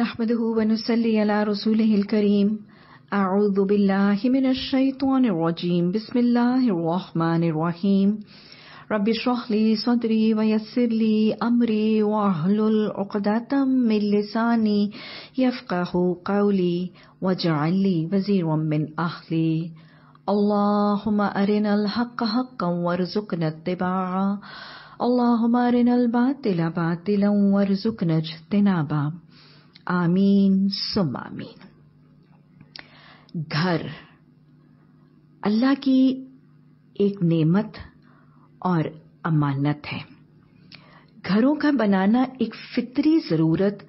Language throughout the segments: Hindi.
نحمده ونصلي على رسوله الكريم أعوذ بالله من الشيطان الرجيم بسم الله الرحمن الرحيم رب اشرح لي صدري ويسر لي أمري واحلل عقدة من لساني يفقه قولي واجعل لي وزيرا من أهلي اللهم أرنا الحق حقا وارزقنا اتباعه اللهم أرنا الباطل باطلا وارزقنا اجتنابه आमीन सुम आमीन घर अल्लाह की एक नेमत और अमानत है घरों का बनाना एक फितरी ज़रूरत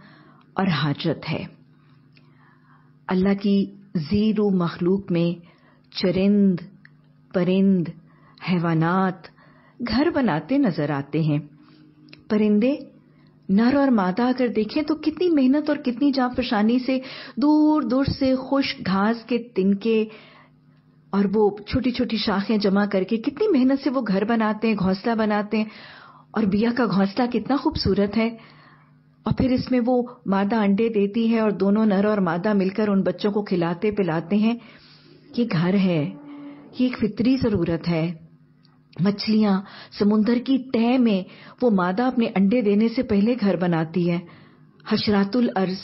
और हाजत है अल्लाह की जीरो मखलूक में चरिंद परिंद हैवानात घर बनाते नजर आते हैं परिंदे नर और मादा अगर देखें तो कितनी मेहनत और कितनी परेशानी से दूर दूर से खुश घास के तिनके और वो छोटी छोटी शाखें जमा करके कितनी मेहनत से वो घर बनाते हैं घोंसला बनाते हैं और बिया का घोंसला कितना खूबसूरत है और फिर इसमें वो मादा अंडे देती है और दोनों नर और मादा मिलकर उन बच्चों को खिलाते पिलाते हैं ये घर है ये एक फितरी ज़रूरत है मछलियां समुंदर की तह में वो मादा अपने अंडे देने से पहले घर बनाती है हशरातुल अर्ज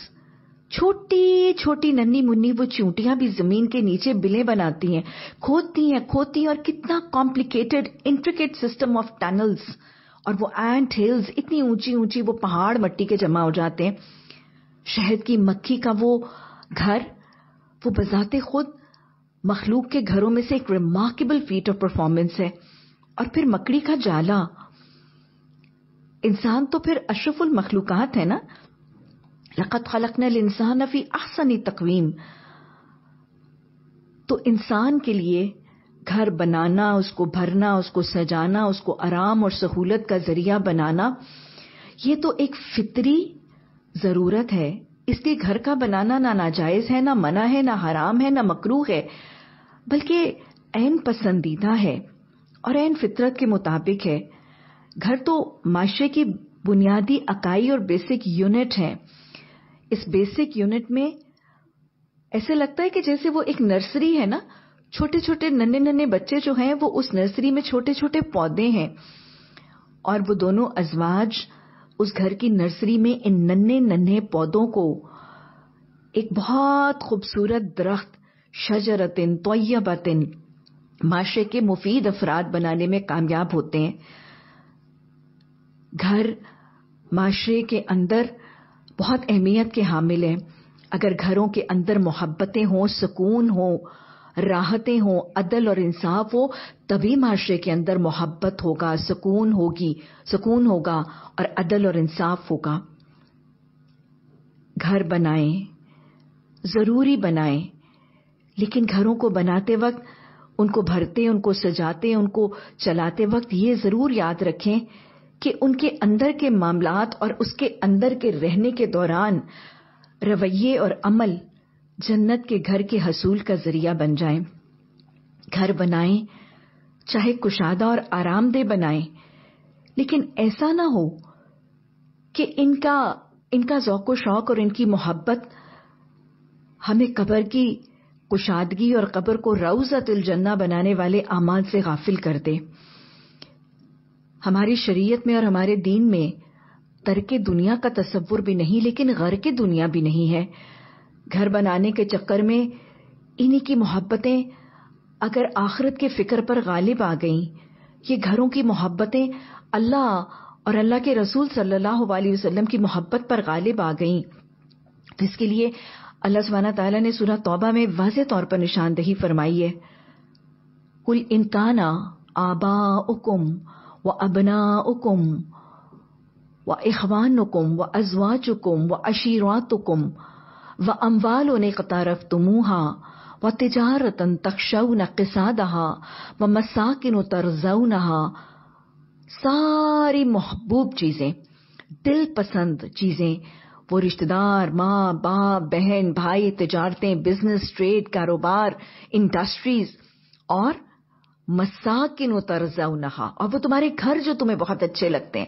छोटी छोटी नन्नी मुन्नी वो चूंटियां भी जमीन के नीचे बिले बनाती हैं खोदती हैं खोदती हैं और कितना complicated intricate system of tunnels और वो एंड हिल्स इतनी ऊंची ऊंची वो पहाड़ मट्टी के जमा हो जाते हैं शहद की मक्खी का वो घर वो बजाते खुद मखलूक के घरों में से एक रिमार्केबल फीट ऑफ परफॉर्मेंस है और फिर मकड़ी का जाला इंसान तो फिर अशरफुल मखलूकत है ना लकत खलक इंसान अफी आसनी तकवीम तो इंसान के लिए घर बनाना उसको भरना उसको सजाना उसको आराम और सहूलत का जरिया बनाना ये तो एक फितरी जरूरत है इसलिए घर का बनाना ना नाजायज है ना मना है ना हराम है ना मकरू है बल्कि एन पसंदीदा है और एन फितरत के मुताबिक है घर तो माशरे की बुनियादी अकाई और बेसिक यूनिट है इस बेसिक यूनिट में ऐसे लगता है कि जैसे वो एक नर्सरी है ना छोटे छोटे नन्हे नन्हे बच्चे जो हैं वो उस नर्सरी में छोटे छोटे पौधे हैं और वो दोनों अजवाज उस घर की नर्सरी में इन नन्हे नन्हे पौधों को एक बहुत खूबसूरत दरख्त शजरतिन तोयबतिन माशरे के मुफीद अफराद बनाने में कामयाब होते हैं घर माशरे के अंदर बहुत अहमियत के हामिल हैं अगर घरों के अंदर मोहब्बतें हों सुकून हो राहतें हों अदल और इंसाफ हो तभी माशरे के अंदर मोहब्बत होगा सुकून होगी सुकून होगा और अदल और इंसाफ होगा घर बनाएं जरूरी बनाएं लेकिन घरों को बनाते वक्त उनको भरते उनको सजाते उनको चलाते वक्त ये जरूर याद रखें कि उनके अंदर के मामलात और उसके अंदर के रहने के दौरान रवैये और अमल जन्नत के घर के हसूल का जरिया बन जाएं। घर बनाएं चाहे कुशादा और आरामदेह बनाएं लेकिन ऐसा ना हो कि इनका इनका जौको शौक और इनकी मोहब्बत हमें कबर की कुशादगी और कब्र को रऊजतुल जन्ना बनाने वाले अमाल से गाफिल कर दे हमारी शरीयत में और हमारे दीन में तरक दुनिया का तस्वुर भी नहीं लेकिन घर के दुनिया भी नहीं है घर बनाने के चक्कर में इन्हीं की मोहब्बतें अगर आखिरत के फिक्र पर गालिब आ गईं ये घरों की मोहब्बतें अल्लाह और अल्लाह के रसूल सल्लल्लाहु अलैहि वसल्लम की मोहब्बत पर गालिब आ गईं तो इसके लिए अल्लाह सुबहाना तला ने सुरह तौबा में वाज तौर पर निशानदही फरमाई है कुल इनकाना आबा उकुम व अबना उकुम व इखवान उकुम व अजवाज उकुम व अशीरात उकुम व अम्बाल ने कतारफ तुमूहा व तिजारतन तकशव न किसादहा व मसाकिन तरजव नहा सारी महबूब चीजें दिल पसंद चीजें वो रिश्तेदार माँ बाप बहन भाई तजारतें बिजनेस ट्रेड कारोबार इंडस्ट्रीज और मसाकिन नहा और वो तुम्हारे घर जो तुम्हें बहुत अच्छे लगते हैं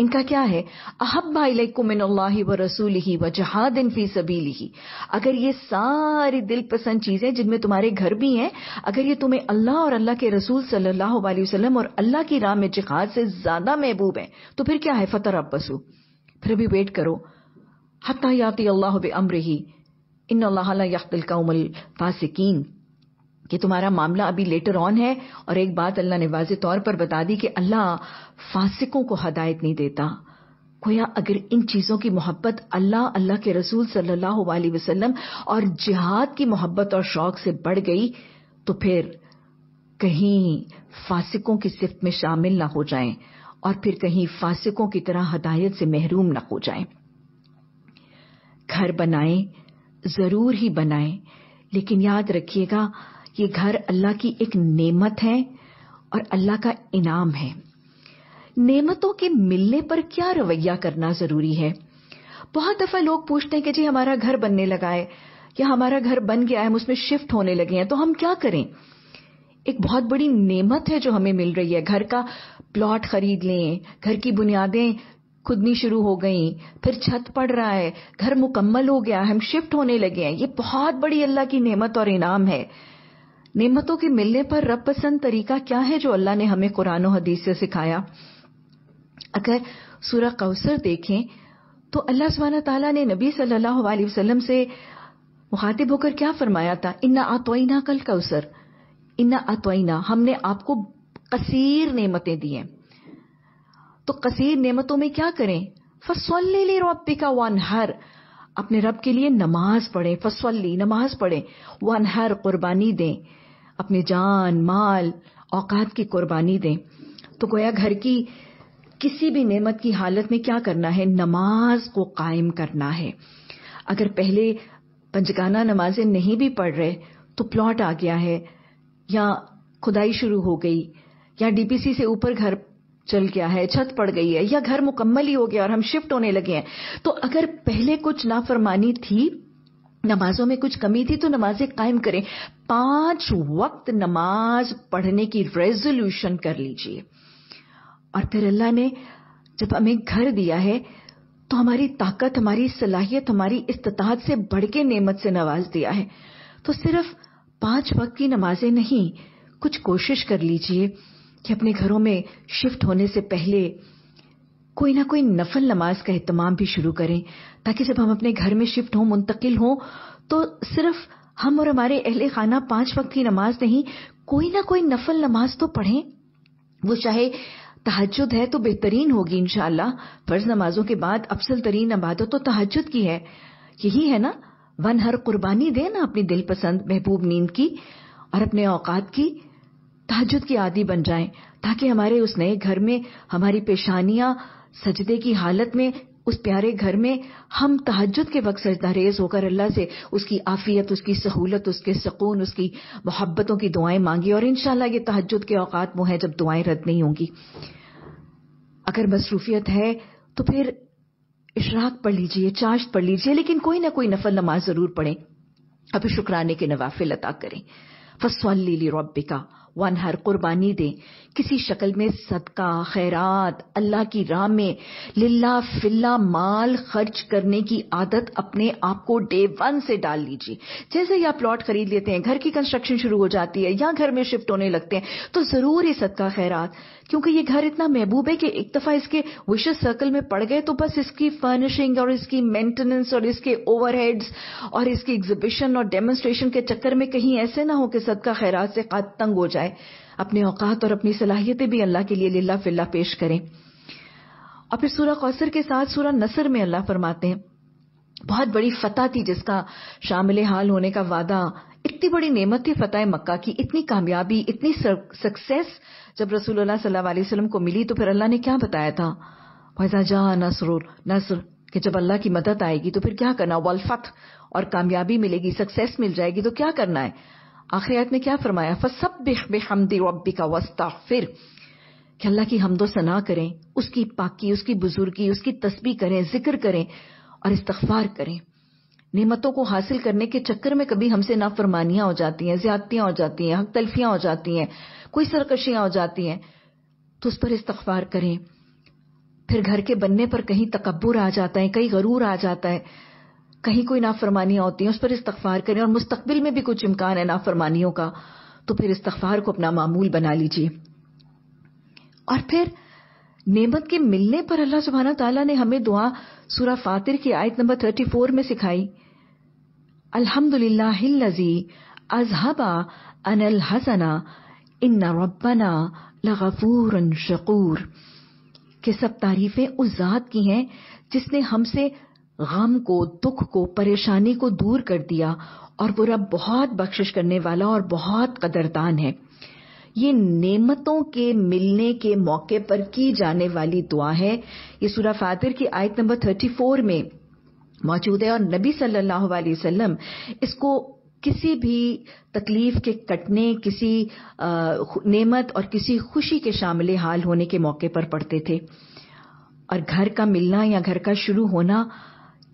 इनका क्या है अहब्बा इलाकुमिनल्लाहि व रसूलिही व जहादिन फी सबीलिही अगर ये सारी दिल पसंद चीजें जिनमें तुम्हारे घर भी हैं अगर ये तुम्हें अल्लाह और अल्लाह के रसूल सल्लल्लाहु अलैहि वसल्लम और अल्लाह की राह में जिहाद से ज्यादा महबूब है तो फिर क्या है फतर अब्बसू फिर अभी वेट करो हता याति अल्लाह बमरही इन अल्लाहल उमल फासिकीन कि तुम्हारा मामला अभी लेटर ऑन है और एक बात अल्लाह ने वाज तौर पर बता दी कि अल्लाह फासिकों को हदायत नहीं देता खोया अगर इन चीजों की मोहब्बत अल्लाह अल्लाह के रसूल सल्लल्लाहु अलैहि वसल्लम और जिहाद की मोहब्बत और शौक से बढ़ गई तो फिर कहीं फासिकों की सिफ्त में शामिल ना हो जाएं और फिर कहीं फासिकों की तरह हदायत से महरूम ना हो जाएं घर बनाएं जरूर ही बनाएं लेकिन याद रखिएगा ये घर अल्लाह की एक नेमत है और अल्लाह का इनाम है नेमतों के मिलने पर क्या रवैया करना जरूरी है बहुत दफा लोग पूछते हैं कि जी हमारा घर बनने लगा है या हमारा घर बन गया है हम उसमें शिफ्ट होने लगे हैं तो हम क्या करें एक बहुत बड़ी नेमत है जो हमें मिल रही है घर का प्लॉट खरीद लें घर की बुनियादें खुदनी शुरू हो गई फिर छत पड़ रहा है घर मुकम्मल हो गया हम शिफ्ट होने लगे हैं ये बहुत बड़ी अल्लाह की नेमत और इनाम है नेमतों के मिलने पर रब पसंद तरीका क्या है जो अल्लाह ने हमें कुरान और हदीस से सिखाया अगर सूरह कौसर देखें तो अल्लाह सुबहाना तला ने नबी सल्लल्लाहु अलैहि वसल्लम से मुखातिब होकर क्या फरमाया था इन्ना आतोइना कल कौसर इन्ना आतोइना हमने आपको कसीर नेमतें दी हैं तो कसीर नेमतों में क्या करें फसल का वन हर अपने रब के लिए नमाज पढ़ें फसल्ली नमाज पढ़ें वन हर कुर्बानी दें अपने जान माल औकात की कुर्बानी दें तो गोया घर की किसी भी नेमत की हालत में क्या करना है नमाज को कायम करना है अगर पहले पंचगाना नमाजें नहीं भी पढ़ रहे तो प्लॉट आ गया है या खुदाई शुरू हो गई या डीपीसी से ऊपर घर चल गया है छत पड़ गई है या घर मुकम्मल ही हो गया और हम शिफ्ट होने लगे हैं तो अगर पहले कुछ नाफरमानी थी नमाजों में कुछ कमी थी तो नमाजें कायम करें पांच वक्त नमाज पढ़ने की रेजोल्यूशन कर लीजिए और फिर अल्लाह ने जब हमें घर दिया है तो हमारी ताकत हमारी सलाहियत हमारी इस्तात से बढ़ के नेमत से नवाज दिया है तो सिर्फ पांच वक्त की नमाजें नहीं कुछ कोशिश कर लीजिए कि अपने घरों में शिफ्ट होने से पहले कोई ना कोई नफल नमाज का अहतमाम भी शुरू करें ताकि जब हम अपने घर में शिफ्ट हों मुंतकिल हों तो सिर्फ हम और हमारे अहल खाना पांच वक्त की नमाज नहीं कोई ना कोई नफल नमाज तो पढ़ें वो चाहे तहजद है तो बेहतरीन होगी इनशाला फर्ज नमाजों के बाद अफसल तरीन इबादत तो तहजद की है यही है ना वन हर कुर्बानी दें ना अपनी दिल पसंद महबूब नींद की और अपने औकात की तहजद की आदि बन जाएं ताकि हमारे उस नए घर में हमारी पेशानियां सजदे की हालत में उस प्यारे घर में हम तहजद के वक्त सजदारेज होकर अल्लाह से उसकी आफियत उसकी सहूलत उसके सकून उसकी मोहब्बतों की दुआएं मांगी और इनशाला ये तहजद के औकात वो हैं जब दुआएं रद्द नहीं होंगी अगर मसरूफियत है तो फिर इशराक पढ़ लीजिए चाश्त पढ़ लीजिए लेकिन कोई ना कोई नफल नमाज जरूर पढ़ें अब शुक्राने के नवाफिल अता करें फसवाली रब्बिका वन हर कुर्बानी दें किसी शक्ल में सदका खैरात अल्लाह की राह में लिल्ला फिल्ला माल खर्च करने की आदत अपने आप को डे वन से डाल लीजिए जैसे ही आप प्लॉट खरीद लेते हैं घर की कंस्ट्रक्शन शुरू हो जाती है या घर में शिफ्ट होने लगते हैं तो ज़रूर ये सदका खैरात क्योंकि ये घर इतना महबूब है कि एक दफ़ा इसके विशेष सर्कल में पड़ गए तो बस इसकी फर्निशिंग और इसकी मेंटेनेंस और इसके ओवरहेड्स और इसकी एग्जीबिशन और डेमोन्स्ट्रेशन के चक्कर में कहीं ऐसे ना हो कि सदका खैरात से तंग हो जाए जाए अपने औकात और अपनी सलाहियतें भी अल्लाह के लिए लिल्ला फिल्ला पेश करें और फिर सूरह कौसर के साथ सूरह नसर में अल्लाह फरमाते हैं बहुत बड़ी फतह थी जिसका शामिल हाल होने का वादा इतनी बड़ी नेमत थी फतह मक्का की इतनी कामयाबी इतनी सक्सेस जब रसूलुल्लाह सल्लल्लाहु अलैहि वसल्लम को मिली तो फिर अल्लाह ने क्या बताया था वैसा जहाँ नसर नसर कि जब अल्लाह की मदद आएगी तो फिर क्या करना वलफत और कामयाबी मिलेगी सक्सेस मिल जाएगी तो क्या करना है आखिरत में क्या फरमाया फसबिह बेहमदी रब्बिका वस्ता फिर अल्लाह की हमदो सना करें उसकी पाकी उसकी बुजुर्गी उसकी तस्बी करें जिक्र करें और इस्तफार करें नेमतों को हासिल करने के चक्कर में कभी हमसे नाफरमानियां हो जाती हैं ज्यादतियां हो जाती हैं हक तलफियां हो जाती हैं कोई सरकशियां हो जाती हैं तो उस पर इस्तफार करें फिर घर के बनने पर कहीं तकबर आ जाता है कहीं गरूर आ जाता है कहीं कोई नाफरमानियां होती हैं उस पर इस्तफार करें और मुस्तबिल में भी कुछ इम्कान है नाफरमानियों का तो फिर इस्तफार को अपना मामूल बना लीजिए और फिर नेमत के मिलने पर अल्लाह सुबहाना तला ने हमें दुआ सूरा फातिर की आयत नंबर थर्टी फोर में सिखाई अलहमदुल्लाजी अजहबा अनल हसना इन्ना रबना लगफूर शकूर के सब तारीफें उस जात की हैं जिसने हमसे गम को दुख को परेशानी को दूर कर दिया और वो रब बहुत बख्शिश करने वाला और बहुत कदरदान है ये नेमतों के मिलने के मौके पर की जाने वाली दुआ है ये सूरा फातिर की आयत नंबर 34 में मौजूद है और नबी सल्लल्लाहु अलैहि वसल्लम इसको किसी भी तकलीफ के कटने किसी नेमत और किसी खुशी के शामिल हाल होने के मौके पर पढ़ते थे और घर का मिलना या घर का शुरू होना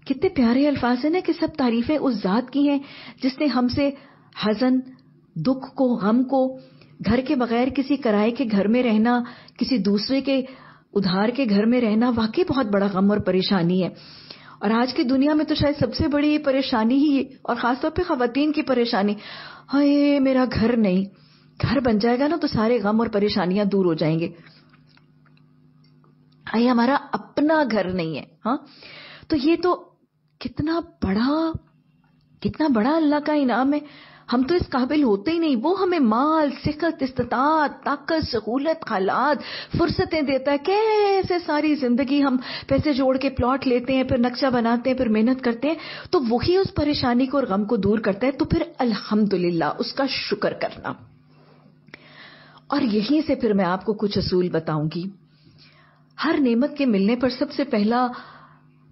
कितने प्यारे अल्फाज हैं ना कि सब तारीफें उस जात की हैं जिसने हमसे हजन दुख को गम को घर के बगैर किसी कराए के घर में रहना किसी दूसरे के उधार के घर में रहना वाकई बहुत बड़ा गम और परेशानी है और आज की दुनिया में तो शायद सबसे बड़ी परेशानी ही और खासतौर पर खातन की परेशानी हाय मेरा घर नहीं घर बन जाएगा ना तो सारे गम और परेशानियां दूर हो जाएंगे आइए हमारा अपना घर नहीं है हाँ तो ये तो कितना बड़ा कितना बड़ा अल्लाह का इनाम है हम तो इस काबिल होते ही नहीं वो हमें माल सिकत इस्तात ताकत सहूलत हालात फुर्सतें देता है कैसे सारी जिंदगी हम पैसे जोड़ के प्लॉट लेते हैं फिर नक्शा बनाते हैं फिर मेहनत करते हैं तो वही उस परेशानी को और गम को दूर करता है तो फिर अल्हम्दुलिल्लाह उसका शुक्र करना और यहीं से फिर मैं आपको कुछ असूल बताऊंगी हर नेमत के मिलने पर सबसे पहला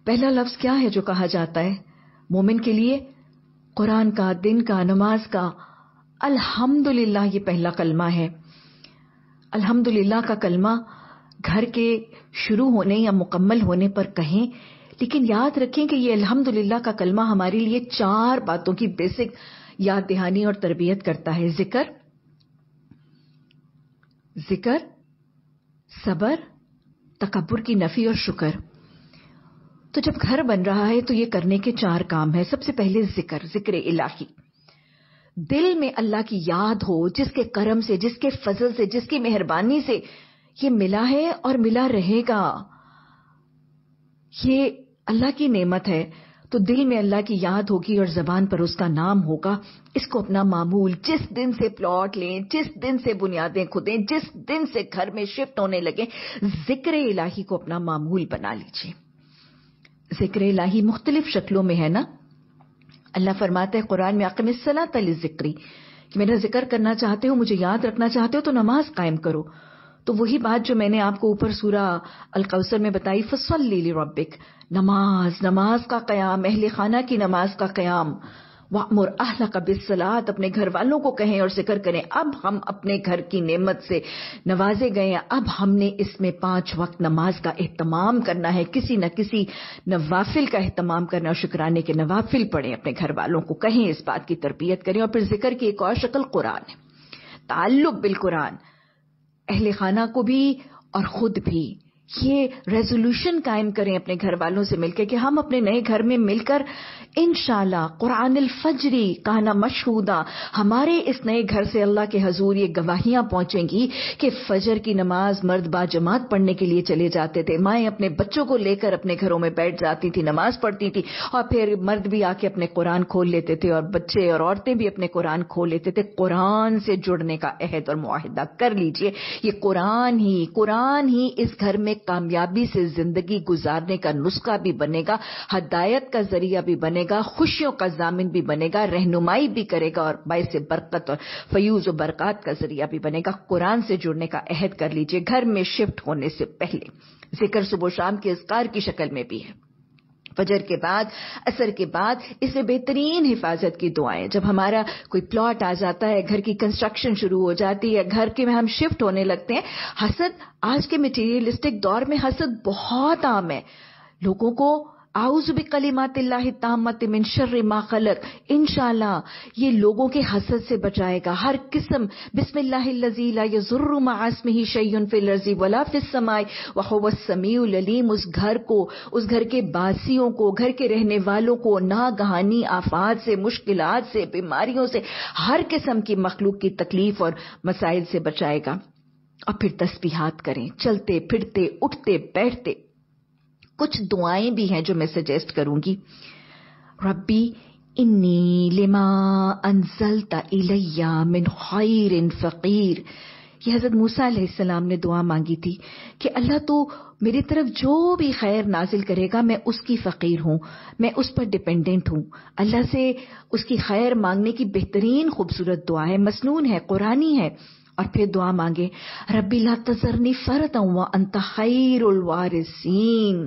पहला लफ्ज क्या है जो कहा जाता है मोमिन के लिए कुरान का दिन का नमाज का अल्हम्दुलिल्लाह ये पहला कलमा है अल्हम्दुलिल्लाह का कलमा घर के शुरू होने या मुकम्मल होने पर कहें लेकिन याद रखें कि ये अल्हम्दुलिल्लाह का कलमा हमारे लिए चार बातों की बेसिक याद दहानी और तरबियत करता है जिक्र जिक्र सबर तकबर की नफी और शुक्र तो जब घर बन रहा है तो ये करने के चार काम है सबसे पहले जिक्र जिक्र इलाही दिल में अल्लाह की याद हो जिसके करम से जिसके फजल से जिसकी मेहरबानी से ये मिला है और मिला रहेगा ये अल्लाह की नेमत है तो दिल में अल्लाह की याद होगी और जबान पर उसका नाम होगा इसको अपना मामूल जिस दिन से प्लॉट लें जिस दिन से बुनियादें खुदें जिस दिन से घर में शिफ्ट होने लगे जिक्र इलाही को अपना मामूल बना लीजिए जिक्र इलाही मुख्तलिफ शक्लों में है ना अल्लाह फरमाते हैं कुरान में अकम तली जिक्री कि मेरा जिक्र करना चाहते हो मुझे याद रखना चाहते हो तो नमाज कायम करो तो वही बात जो मैंने आपको ऊपर सूरा अलकौसर में बताई फसली रबिक नमाज नमाज का क्याम अहल खाना की नमाज का क्याम वामर आहला का बिसलात अपने घर वालों को कहें और जिक्र करें अब हम अपने घर की नेमत से नवाजे गए हैं अब हमने इसमें पांच वक्त नमाज का अहतमाम करना है किसी न किसी नवाफिल का अहतमाम करना और शुक्राना के नवाफिल पढ़ें अपने घर वालों को कहें इस बात की तरबियत करें और फिर जिक्र की एक और शक्ल कुरान है ताल्लुक बिल कुरान अहल खाना को भी और खुद भी ये रेजोल्यूशन कायम करें अपने घर वालों से मिलकर कि हम अपने नए घर में मिलकर इन कुरान फजरी कहना मशहूदा हमारे इस नए घर से अल्लाह के हजूर ये गवाहियां पहुंचेंगी कि फजर की नमाज मर्द बाजमात पढ़ने के लिए चले जाते थे माएं अपने बच्चों को लेकर अपने घरों में बैठ जाती थी नमाज पढ़ती थी और फिर मर्द भी आके अपने कुरान खोल लेते थे और बच्चे और औरतें भी अपने कुरान खोल लेते थे कुरान से जुड़ने का अहद और माहिदा कर लीजिए ये कुरान ही कुरान ही इस घर में कामयाबी से जिंदगी गुजारने का नुस्खा भी बनेगा हदायत का जरिया भी बनेगा खुशियों का जामिन भी बनेगा रहनुमाई भी करेगा और बायस बरकत और फयूज और बरकत का जरिया भी बनेगा कुरान से जुड़ने का अहद कर लीजिए घर में शिफ्ट होने से पहले जिक्र सुबह शाम के इसकार की शक्ल में भी है फजर के बाद असर के बाद इसे बेहतरीन हिफाजत की दुआएं जब हमारा कोई प्लॉट आ जाता है घर की कंस्ट्रक्शन शुरू हो जाती है घर के में हम शिफ्ट होने लगते हैं हसद आज के मटेरियलिस्टिक दौर में हसद बहुत आम है लोगों को आउजबी कलीमातिल्लामत मिन शर्र मा खलक इनशाला ये लोगों के हसद से बचाएगा हर किस्म बिस्मिल्लाजीला ये जुर्रुमा आसमी ही शैन फिल रजी वला फिसमाय वसमीम उस घर को उस घर के बासियों को घर के रहने वालों को नागहानी आफात से मुश्किल से बीमारियों से हर किस्म की मखलूक की तकलीफ और मसाइल से बचाएगा और फिर तस्बीहात करें चलते फिरते उठते बैठते कुछ दुआएं भी हैं जो मैं सजेस्ट करूंगी रब्बी इन्नी लिमा अनजलता इलैया मिन खैर इन फ़कीर ये हज़रत मूसा अलैहिस्सलाम ने दुआ मांगी थी कि अल्लाह तो मेरी तरफ जो भी खैर नाजिल करेगा मैं उसकी फ़कीर हूं मैं उस पर डिपेंडेंट हूं अल्लाह से उसकी खैर मांगने की बेहतरीन खूबसूरत दुआ है मसनून है कुरानी है और फिर दुआ मांगे रबी ला तजरनी फरत अंत खैरुल वारिसीन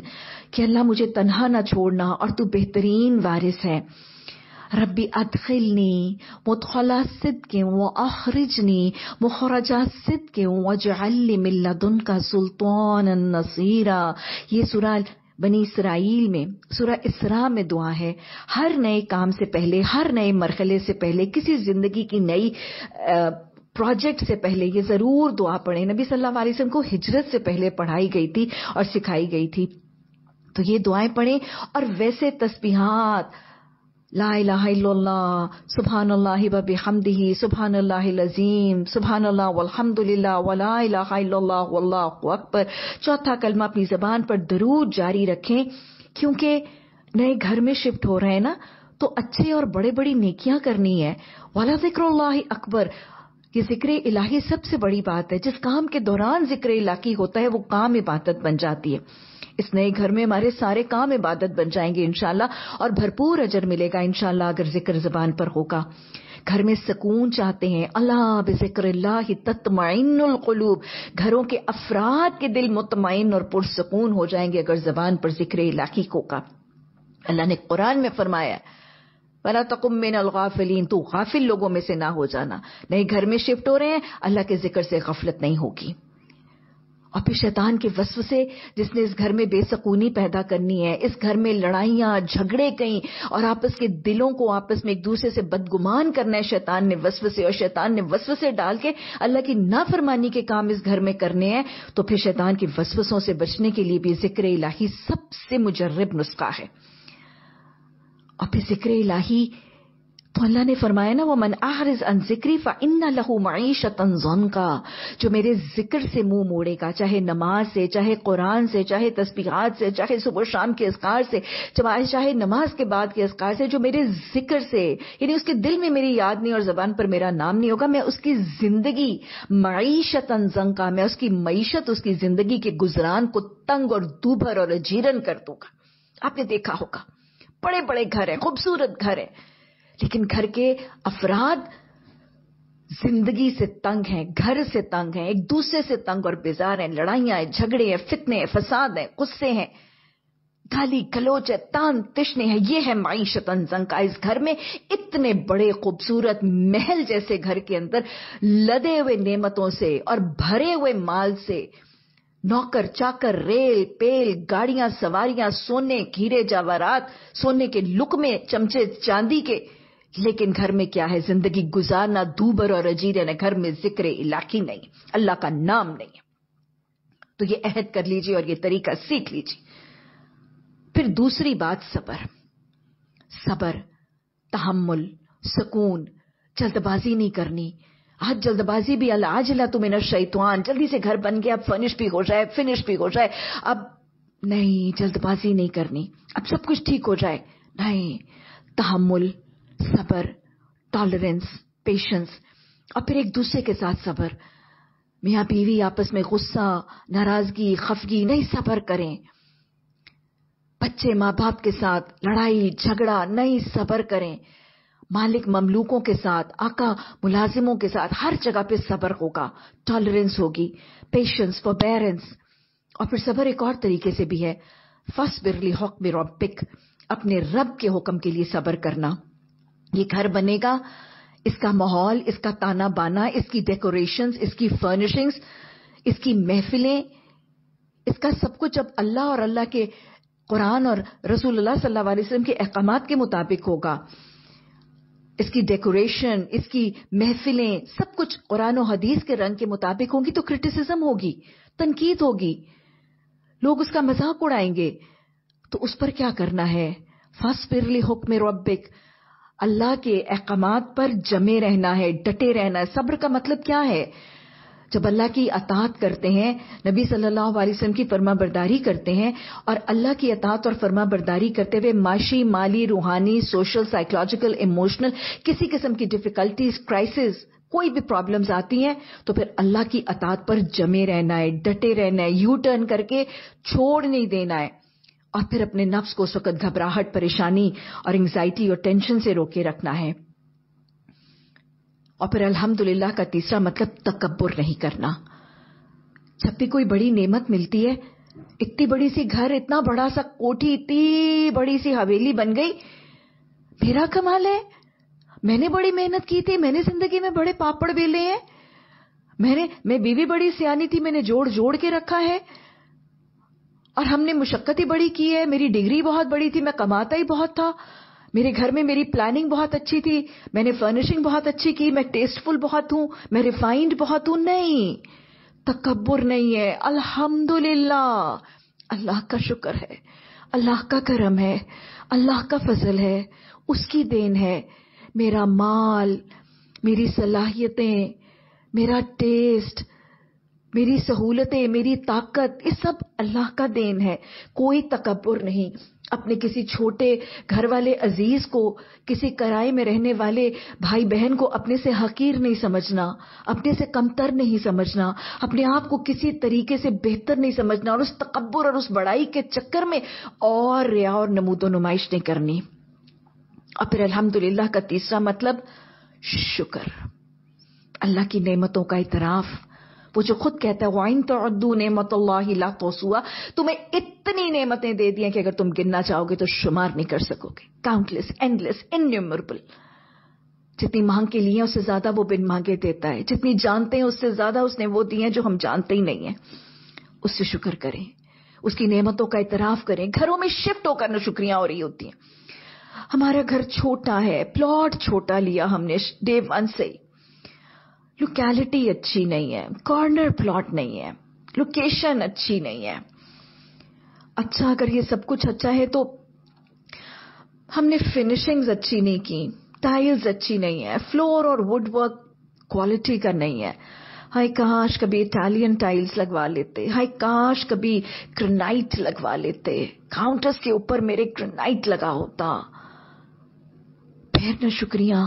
कि अल्लाह मुझे तनहा ना छोड़ना और तू बेहतरीन वारिस है रबी अदखिलनी मुतखला सिद के वो अखरिजनी मुखरजा सिद के वो जल्ली मिल्लादन का सुल्तान नसीरा ये सुरा बनी इसराइल में सुरा इसरा में दुआ है हर नए काम से पहले हर नए मरहले से पहले किसी ज़िंदगी की नई प्रोजेक्ट से पहले ये ज़रूर दुआ पढ़े नबी सल्लल्लाहु अलैहि वसल्लम को हिजरत से पहले पढ़ाई गई थी और सिखाई गई थी तो ये दुआएं पढ़े और वैसे तस्बीहात ला इलाहा अल्लाह हमदही सुबहान अल्लाह लजीम अल्लाह इलाहा इल्लल्लाह अकबर चौथा कलमा अपनी जबान पर दरूद जारी रखें क्योंकि नए घर में शिफ्ट हो रहे हैं ना तो अच्छे और बड़े बड़ी नेकियां करनी है वाला जिक्र अकबर कि जिक्र इलाही सबसे बड़ी बात है जिस काम के दौरान जिक्र इलाही होता है वो काम इबादत बन जाती है इस नए घर में हमारे सारे काम इबादत बन जाएंगे इनशाला और भरपूर अजर मिलेगा इनशाला अगर जिक्र जबान पर होगा घर में सुकून चाहते हैं अल्लाह बिक्र तत्मकलूब घरों के अफराद के दिल मुतमिन और पुरसकून हो जाएंगे अगर जबान पर जिक्र इलाकी होगा अल्लाह ने कुरान में फरमाया वला तकुमिन अलगाफिलीन तू गाफिल लोगों में से ना हो जाना नहीं घर में शिफ्ट हो रहे हैं अल्लाह के जिक्र से गफलत नहीं होगी और फिर शैतान के वस्व से जिसने इस घर में बेसकूनी पैदा करनी है इस घर में लड़ाइयाँ झगड़े कहीं और आपस के दिलों को आपस में एक दूसरे से बदगुमान करना है शैतान ने वस्व से और शैतान ने वस्व से डाल के अल्लाह की नाफरमानी के काम इस घर में करने हैं तो फिर शैतान के वस्वसों से बचने के लिए भी जिक्र इलाही सबसे मुजर्रब नुस्खा है और फिर जिक्र इलाही तो अल्लाह ने फरमाया ना वो मन आहरिज अन जिक्री फ़न्ना लहू मीशत का जो मेरे जिक्र से मुंह मोड़ेगा चाहे नमाज से चाहे कुरान से चाहे तस्बीहात से चाहे सुबह शाम के असकार से चाहे चाहे नमाज के बाद के असकार से जो मेरे जिक्र से यानी उसके दिल में मेरी याद नहीं और जबान पर मेरा नाम नहीं होगा मैं उसकी जिंदगी जंग का मैं उसकी मीशत उसकी जिंदगी के गुजरान को तंग और दूभर और अजीरन कर दूंगा आपने देखा होगा बड़े बड़े घर हैं खूबसूरत घर है लेकिन घर के अफराद जिंदगी से तंग हैं घर से तंग हैं एक दूसरे से तंग और बेजार हैं लड़ाइयां हैं झगड़े हैं फितने हैं फसाद हैं गुस्से हैं गाली गलोच है तान तिश्ने है ये है माईशत का इस घर में इतने बड़े खूबसूरत महल जैसे घर के अंदर लदे हुए नेमतों से और भरे हुए माल से नौकर चाकर रेल पेल गाड़ियां सवारियां सोने खीरे जावरात सोने के लुक में चमचे चांदी के लेकिन घर में क्या है जिंदगी गुजारना दूबर और अजीरे ने घर में जिक्र इलाकी नहीं अल्लाह का नाम नहीं तो ये अहद कर लीजिए और ये तरीका सीख लीजिए फिर दूसरी बात सबर सबर तहमुल सुकून जल्दबाजी नहीं करनी आज जल्दबाजी भी अल्लाह आज अल्लाह तुम्हें शैतवान जल्दी से घर बन गया अब फर्निश भी हो जाए फिनिश भी हो जाए अब नहीं जल्दबाजी नहीं करनी अब सब कुछ ठीक हो जाए नहीं तहमुल सबर टॉलरेंस पेशेंस और फिर एक दूसरे के साथ सबर मियाँ बीवी आपस में गुस्सा नाराजगी खफगी नहीं सबर करें बच्चे माँ बाप के साथ लड़ाई झगड़ा नहीं सबर करें मालिक ममलूकों के साथ आका मुलाजिमों के साथ हर जगह पे सबर होगा टॉलरेंस होगी पेशेंस फॉरबेरेंस और फिर सबर एक और तरीके से भी है फर्स्ट बिरली हॉक में रॉपिक अपने रब के हुक्म के लिए सबर करना ये घर बनेगा इसका माहौल इसका ताना बाना इसकी डेकोरेशन इसकी फर्निशिंग्स इसकी महफिलें इसका सब कुछ अब अल्लाह और अल्लाह के कुरान और रसूल सल्लल्लाहु अलैहि वसल्लम के अहकाम के मुताबिक होगा इसकी डेकोरेशन इसकी महफिलें सब कुछ कुरान हदीस के रंग के मुताबिक होंगी तो क्रिटिसिज्म होगी तनकीद होगी लोग उसका मजाक उड़ाएंगे तो उस पर क्या करना है फसफिरली पिरली हुक्म रबिक अल्लाह के अहकाम पर जमे रहना है डटे रहना है सब्र का मतलब क्या है जब अल्लाह की अतात करते हैं नबी सल्लल्लाहु अलैहि वसल्लम की फरमा बरदारी करते हैं और अल्लाह की अतात और फरमा बरदारी करते हुए माशी माली रूहानी सोशल साइकोलॉजिकल इमोशनल किसी किस्म की डिफिकल्टीज क्राइसिस कोई भी प्रॉब्लम्स आती हैं तो फिर अल्लाह की अतात पर जमे रहना है डटे रहना है यू टर्न करके छोड़ नहीं देना है और फिर अपने नफ्स को उस वक्त घबराहट परेशानी और एंग्जाइटी और टेंशन से रोके रखना है और फिर अल्हम्दुलिल्लाह का तीसरा मतलब तकबर नहीं करना जब भी कोई बड़ी नेमत मिलती है इतनी बड़ी सी घर इतना बड़ा सा कोठी इतनी बड़ी सी हवेली बन गई मेरा कमाल है मैंने बड़ी मेहनत की थी मैंने जिंदगी में बड़े पापड़ बेले हैं मैंने मैं बीवी बड़ी सियानी थी मैंने जोड़ जोड़ के रखा है और हमने मुशक्कत ही बड़ी की है मेरी डिग्री बहुत बड़ी थी मैं कमाता ही बहुत था मेरे घर में मेरी प्लानिंग बहुत अच्छी थी मैंने फर्निशिंग बहुत अच्छी की मैं टेस्टफुल बहुत हूँ मैं रिफाइंड बहुत हूँ नहीं तकबर नहीं है अल्हम्दुलिल्लाह अल्लाह का शुक्र है अल्लाह का करम है अल्लाह का फजल है उसकी देन है मेरा माल मेरी सलाहियतें मेरा टेस्ट मेरी सहूलतें मेरी ताकत ये सब अल्लाह का देन है कोई तकबर नहीं अपने किसी छोटे घर वाले अजीज को किसी कराए में रहने वाले भाई बहन को अपने से हकीर नहीं समझना अपने से कमतर नहीं समझना अपने आप को किसी तरीके से बेहतर नहीं समझना और उस तकबर और उस बड़ाई के चक्कर में और रिया और नमूदो नुमाइश नहीं करनी और फिर अल्हम्दुलिल्लाह का तीसरा मतलब शुक्र अल्लाह की नेमतों का इतराफ़ वो जो खुद कहता है वाइन तो अद्दू नेमत ला तोसुआ तुम्हें इतनी नेमतें दे दी हैं कि अगर तुम गिनना चाहोगे तो शुमार नहीं कर सकोगे काउंटलेस एंडलेस इन्यूमरेबल जितनी मांग के लिए उससे ज्यादा वो बिन मांगे देता है जितनी जानते हैं उससे ज्यादा उसने वो दी हैं जो हम जानते ही नहीं है उससे शुक्र करें उसकी नेमतों का इतराफ करें घरों में शिफ्ट होकर शुक्रिया हो रही होती हैं हमारा घर छोटा है प्लॉट छोटा लिया हमने डे वन से ही लोकेलिटी अच्छी नहीं है कॉर्नर प्लॉट नहीं है लोकेशन अच्छी नहीं है अच्छा अगर ये सब कुछ अच्छा है तो हमने फिनिशिंग्स अच्छी नहीं की टाइल्स अच्छी नहीं है फ्लोर और वुड वर्क क्वालिटी का नहीं है हाय काश कभी इटालियन टाइल्स लगवा लेते हाय काश कभी ग्रेनाइट लगवा लेते काउंटर्स के ऊपर मेरे क्रनाइट लगा होता फिर न शुक्रिया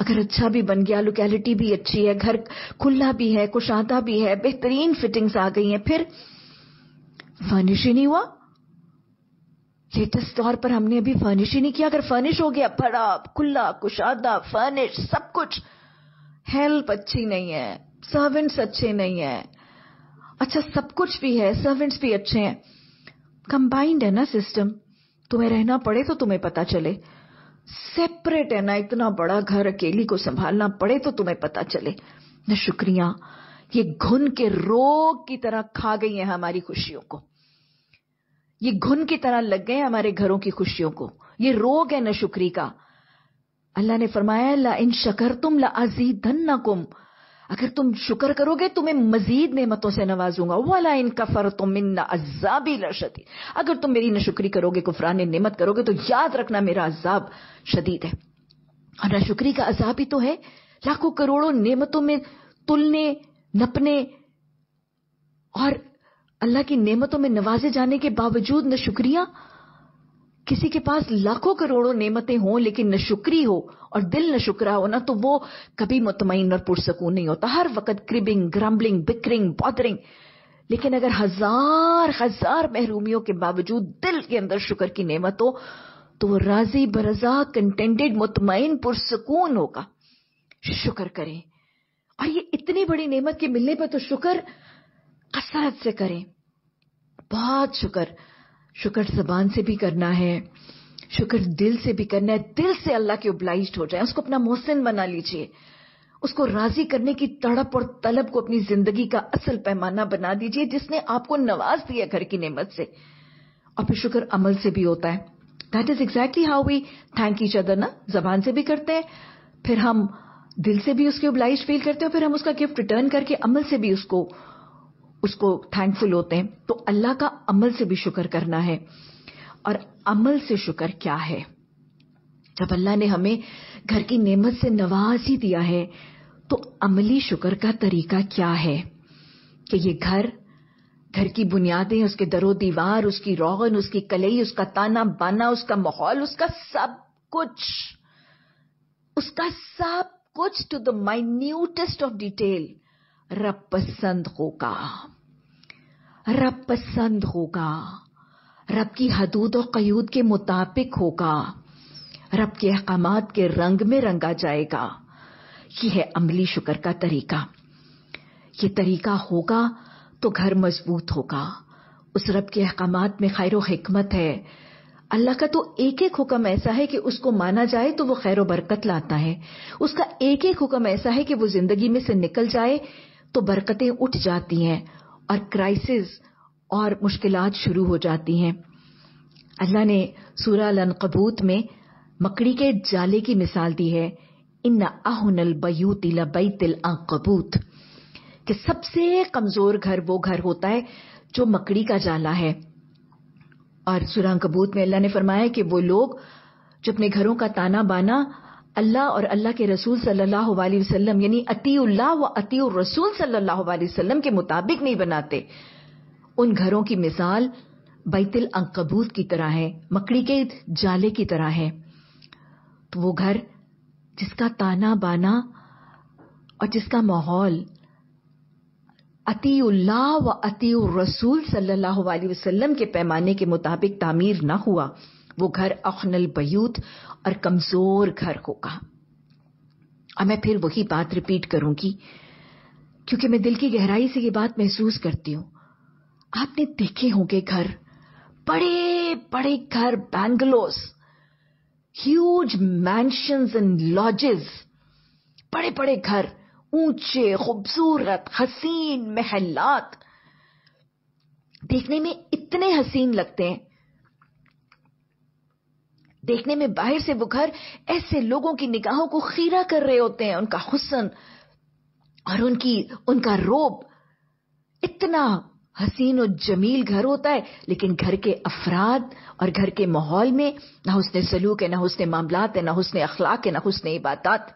अगर अच्छा भी बन गया लोकेलिटी भी अच्छी है घर खुला भी है कुशादा भी है बेहतरीन फिटिंग्स आ गई हैं फिर फर्निश ही नहीं हुआ लेटेस्ट तौर पर हमने अभी फर्निश ही नहीं किया अगर फर्निश हो गया बड़ा खुला कुशादा फर्निश सब कुछ हेल्प अच्छी नहीं है सर्वेंट्स अच्छे नहीं है अच्छा सब कुछ भी है सर्वेंट्स भी अच्छे हैं कंबाइंड है ना सिस्टम तुम्हें रहना पड़े तो तुम्हें पता चले सेपरेट है ना इतना बड़ा घर अकेली को संभालना पड़े तो तुम्हें पता चले न शुक्रिया ये घुन के रोग की तरह खा गई है हमारी खुशियों को ये घुन की तरह लग गए हमारे घरों की खुशियों को ये रोग है न शुक्री का अल्लाह ने फरमाया ला इन शकर तुम ला अजी धन न कुम अगर तुम शुक्र करोगे तुम्हें तो मजीद नेमतों से नवाजूंगा वाला इनका फर तुम मिन्ना अजाबी लशदीद अगर तुम मेरी नशुक्री करोगे कुफरान नेमत करोगे तो याद रखना मेरा अजाब शदीद है और नशुक्री का अजाब ही तो है लाखों करोड़ों नेमतों में तुलने नपने और अल्लाह की नेमतों में नवाजे जाने के बावजूद न शुक्रिया किसी के पास लाखों करोड़ों नेमतें हों लेकिन नशुक्री हो और दिल न शुक्रा हो ना तो वो कभी मुतमिन और पुरसकून नहीं होता हर वक्त क्रिबिंग ग्रम्बलिंग बिकरिंग बॉदरिंग लेकिन अगर हजार हजार महरूमियों के बावजूद दिल के अंदर शुक्र की नेमत हो तो वो राजी बरजा कंटेंटेड मुतमिन पुरसकून होगा शुक्र करें और ये इतनी बड़ी नेमत के मिलने पर तो शुक्र कसरत से करें बहुत शुक्र शुक्र जबान से भी करना है शुक्र दिल से भी करना है दिल से अल्लाह के उबलाइज हो जाए उसको अपना मोहसिन बना लीजिए उसको राजी करने की तड़प और तलब को अपनी जिंदगी का असल पैमाना बना दीजिए जिसने आपको नवाज दिया घर की नेमत से और फिर शुक्र अमल से भी होता है that is exactly how we thank each other ना जबान से भी करते हैं फिर हम दिल से भी उसकी उबलाइज फील करते हैं फिर हम उसका गिफ्ट रिटर्न करके अमल से भी उसको उसको थैंकफुल होते हैं तो अल्लाह का अमल से भी शुक्र करना है और अमल से शुक्र क्या है जब अल्लाह ने हमें घर की नेमत से नवाज ही दिया है तो अमली शुक्र का तरीका क्या है कि ये घर घर की बुनियादें उसके दरो दीवार उसकी रोगन उसकी कलई उसका ताना बाना उसका माहौल उसका सब कुछ उसका सब कुछ to the minutest of detail रब पसंद होगा रब पसंद होगा रब की हदूद और कयूद के मुताबिक होगा रब के अहकाम के रंग में रंगा जाएगा यह है अमली शुक्र का तरीका यह तरीका होगा तो घर मजबूत होगा उस रब के अहकाम में खैर हिकमत है अल्लाह का तो एक एक हुक्म ऐसा है कि उसको माना जाए तो वो खैर बरकत लाता है उसका एक एक हुक्म ऐसा है कि वो जिंदगी में से निकल जाए तो बरकतें उठ जाती हैं और क्राइसिस और मुश्किलात शुरू हो जाती हैं अल्लाह ने सूरा लनकबूत में मकड़ी के जाले की मिसाल दी है इन अहनल बयूती लबई तिल अकबूत कि सबसे कमजोर घर वो घर होता है जो मकड़ी का जाला है और सुरंग कबूत में अल्लाह ने फरमाया कि वो लोग जो अपने घरों का ताना बाना अल्लाह और अल्लाह के रसूल सल्लल्लाहु अलैहि वसल्लम यानी अतीउल्लाह व अतीउर रसूल सल्लल्लाहु अलैहि वसल्लम के मुताबिक नहीं बनाते उन घरों की मिसाल बैतुल अंकबूत की तरह है मकड़ी के जाले की तरह है तो वो घर जिसका ताना बाना और जिसका माहौल अतीउल्लाह व अतीउर रसूल सल्लल्लाहु अलैहि वसल्लम के पैमाने के मुताबिक तामीर ना हुआ वो घर अखनल बयूत और कमजोर घर होगा और मैं फिर वही बात रिपीट करूंगी क्योंकि मैं दिल की गहराई से ये बात महसूस करती हूं आपने देखे होंगे घर बड़े बड़े घर bungalows huge mansions and lodges बड़े बड़े घर ऊंचे खूबसूरत हसीन महलात देखने में इतने हसीन लगते हैं देखने में बाहर से बुखार ऐसे लोगों की निगाहों को खीरा कर रहे होते हैं उनका हुसन और उनकी उनका रोब इतना हसीन और जमील घर होता है लेकिन घर के अफराद और घर के माहौल में ना उसने सलूक है ना उसने मामलात है ना उसने अखलाक है ना उसने इबादत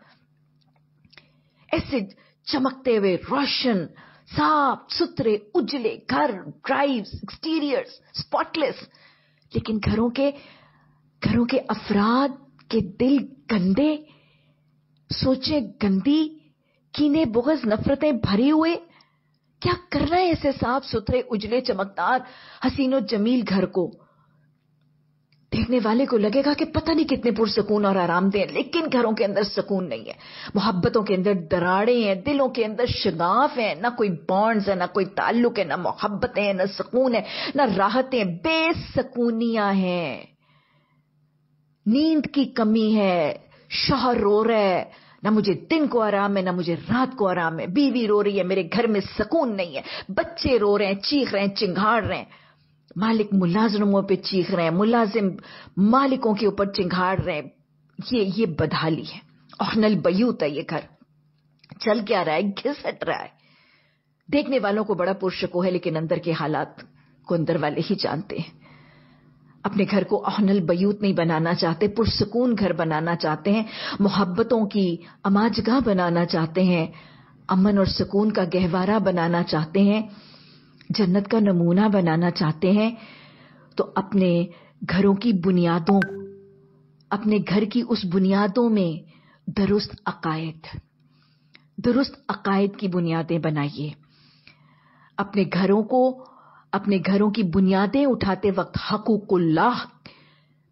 ऐसे चमकते हुए रोशन साफ सुथरे उजले घर ड्राइव एक्सटीरियर्स स्पॉटलेस लेकिन घरों के घरों के अफराद के दिल गंदे सोचे गंदी कीने बुगज नफरतें भरे हुए क्या करना है ऐसे साफ सुथरे उजले चमकदार हसीनो जमील घर को देखने वाले को लगेगा कि पता नहीं कितने पुरसकून और आराम दे लेकिन घरों के अंदर सुकून नहीं है मोहब्बतों के अंदर दराड़े हैं दिलों के अंदर शगाफ है ना कोई बॉन्ड्स है ना कोई ताल्लुक है ना मोहब्बतें हैं ना सुकून है ना राहतें बेसकूनियां हैं नींद की कमी है शहर रो रहा है ना मुझे दिन को आराम है ना मुझे रात को आराम है बीवी रो रही है मेरे घर में सुकून नहीं है बच्चे रो रहे हैं चीख रहे हैं चिंघाड़ रहे हैं मालिक मुलाजमों पे चीख रहे हैं मुलाजिम मालिकों के ऊपर चिंघाड़ रहे हैं ये ये बदहाली है औनल बयूत है ये घर चल क्या रहा है घिसट रहा है देखने वालों को बड़ा पुरुष को है लेकिन अंदर के हालात को अंदर वाले ही जानते हैं अपने घर को अहनल बयूत नहीं बनाना चाहते पुरसकून घर बनाना चाहते हैं मोहब्बतों की अमाजगा बनाना चाहते हैं अमन और सुकून का गहवारा बनाना चाहते हैं जन्नत का नमूना बनाना चाहते हैं तो अपने घरों की बुनियादों अपने घर की उस बुनियादों में दुरुस्त अकायद दुरुस्त अकायद की बुनियादें बनाइए अपने घरों को अपने घरों की बुनियादें उठाते वक्त हकूकुल्लाह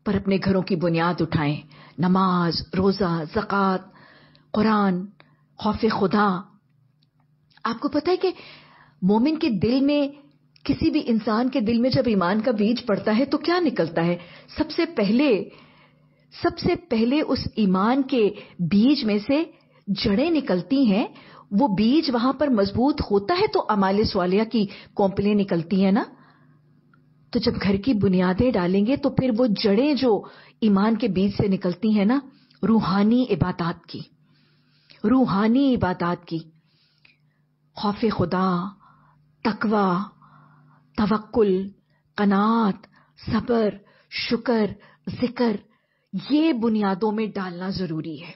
पर अपने घरों की बुनियाद उठाएं नमाज रोजा जक़ात कुरान खौफ खुदा आपको पता है कि मोमिन के दिल में किसी भी इंसान के दिल में जब ईमान का बीज पड़ता है तो क्या निकलता है सबसे पहले सबसे पहले उस ईमान के बीज में से जड़ें निकलती हैं वो बीज वहां पर मजबूत होता है तो अमालिस वालिया की कॉम्पलें निकलती है ना तो जब घर की बुनियादें डालेंगे तो फिर वो जड़ें जो ईमान के बीज से निकलती हैं ना रूहानी इबादत की रूहानी इबादत की खौफ खुदा तकवा तवक्ल कनात सबर शुक्र जिक्र ये बुनियादों में डालना जरूरी है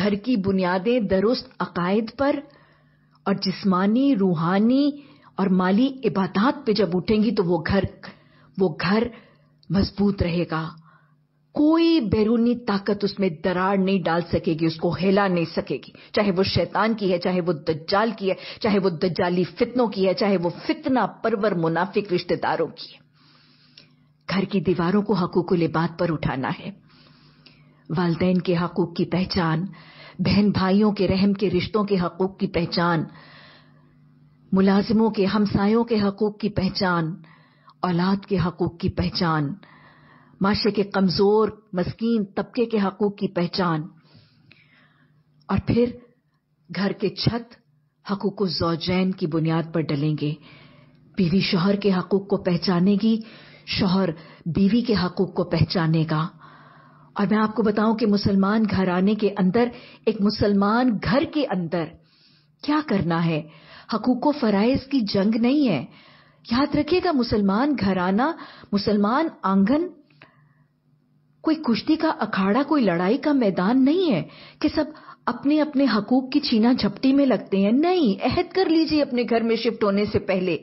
घर की बुनियादें दरुस्त अकायद पर और जिस्मानी रूहानी और माली इबादत पे जब उठेंगी तो वो घर वो घर मजबूत रहेगा कोई बैरूनी ताकत उसमें दरार नहीं डाल सकेगी उसको हिला नहीं सकेगी चाहे वो शैतान की है चाहे वो दज्जाल की है चाहे वो दज्जाली फितनों की है चाहे वो फितना परवर मुनाफिक रिश्तेदारों की है घर की दीवारों को हकूकुल लिबात पर उठाना है वालदेन के हकूक की पहचान बहन भाइयों के रहम के रिश्तों के हकूक की पहचान मुलाजिमों के हमसायों के हकूक की पहचान औलाद के हकूक की पहचान माशरे के कमजोर मस्कीन तबके के हकूक की पहचान और फिर घर के छत हकूक जौजैन की बुनियाद पर डलेंगे बीवी शोहर के हकूक को पहचानेगी शोहर बीवी के हकूक को पहचानेगा और मैं आपको बताऊं कि मुसलमान घर आने के अंदर एक मुसलमान घर के अंदर क्या करना है हकूक फराइज की जंग नहीं है याद रखिएगा मुसलमान घराना मुसलमान आंगन कोई कुश्ती का अखाड़ा कोई लड़ाई का मैदान नहीं है कि सब अपने अपने हकूक की छीना झपटी में लगते हैं नहीं अहद कर लीजिए अपने घर में शिफ्ट होने से पहले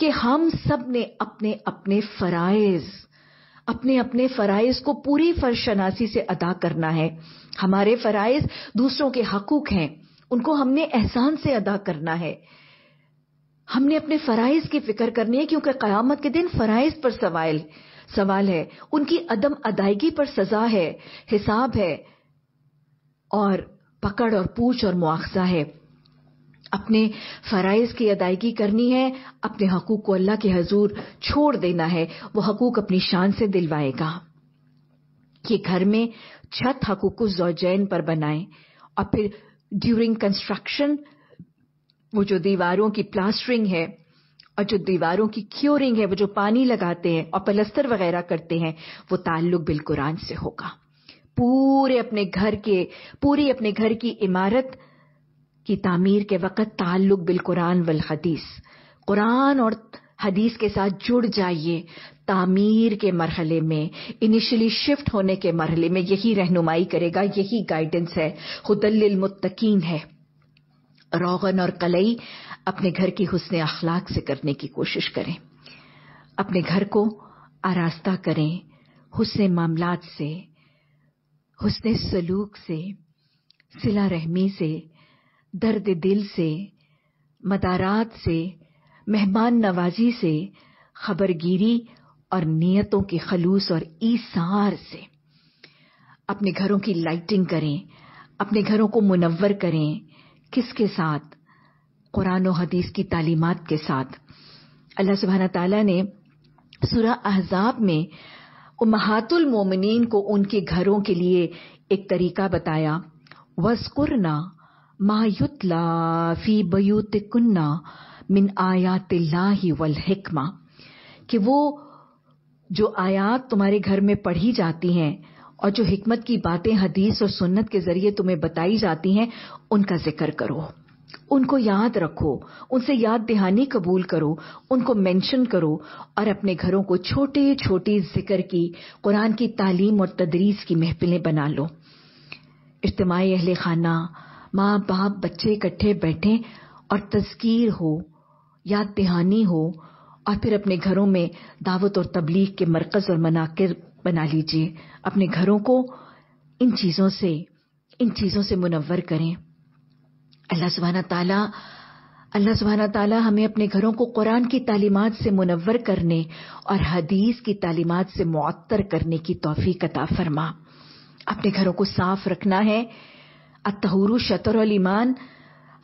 कि हम सब ने अपने अपने फराइज़ अपने अपने फ़राइज़ को पूरी फर्शनासी से अदा करना है हमारे फ़राइज़ दूसरों के हकूक़ हैं उनको हमने एहसान से अदा करना है हमने अपने फ़राइज़ की फ़िक्र करनी है क्योंकि क़यामत के दिन फ़राइज़ पर सवाल सवाल है उनकी अदम अदायगी पर सज़ा है हिसाब है और पकड़ और पूछ और मुआवजा है अपने फ़राइज़ की अदायगी करनी है अपने हकूक़ को अल्लाह के हजूर छोड़ देना है वो हकूक़ अपनी शान से दिलवाएगा कि घर में छत हकूक़ जोजैन पर बनाएं और फिर ड्यूरिंग कंस्ट्रक्शन वो जो दीवारों की प्लास्टरिंग है और जो दीवारों की क्योरिंग है वो जो पानी लगाते हैं और पलस्तर वगैरह करते हैं वो ताल्लुक बिलकुरान से होगा पूरे अपने घर के पूरी अपने घर की इमारत की तामीर के वक़्त ताल्लुक बिल कुरान वल हदीस कुरान और हदीस के साथ जुड़ जाइए तामीर के मरहले में इनिशियली शिफ्ट होने के मरहले में यही रहनुमाई करेगा यही गाइडेंस है खुदलमतकीन है रोगन और कलई अपने घर की हुसन अखलाक से करने की कोशिश करें अपने घर को आरास्ता करें हुसन मामलात से हुसन सलूक से सिला रहमी से दर्द दिल से मदारात से मेहमान नवाजी से खबरगिरी और नियतों के खलूस और ईसार से अपने घरों की लाइटिंग करें अपने घरों को मुनवर करें किसके साथ कुरान और हदीस की तालीमात के साथ अल्लाह सुबहाना ताला ने सुरा अहजाब में उमहातुल मोमिन को उनके घरों के लिए एक तरीका बताया वस्कुरना मा युतला मिन वल हिकमा कि वो जो आयात तुम्हारे घर में पढ़ी जाती हैं और जो हिकमत की बातें हदीस और सुन्नत के जरिए तुम्हें बताई जाती हैं उनका जिक्र करो उनको याद रखो उनसे याद दहानी कबूल करो उनको मेंशन करो और अपने घरों को छोटे छोटे जिक्र की कुरान की तालीम और तदरीस की महफिलें बना लो इज्तमाही अहल खाना माँ बाप बच्चे इकट्ठे बैठे और तस्कीर हो या तिहानी हो और फिर अपने घरों में दावत और तबलीग के मरकज़ और मनाकर बना लीजिए अपने घरों को इन चीज़ों से इन चीज़ों से मुनवर करें अल्लाह सुबहाना ताला अल्लाह सुबहाना ताला हमें अपने घरों को कुरान की तालीमत से मुनवर करने और हदीस की तालीमत से मअतर करने की तोफ़ी कता फरमा अपने घरों को साफ रखना है अतहुरु शतर ईमान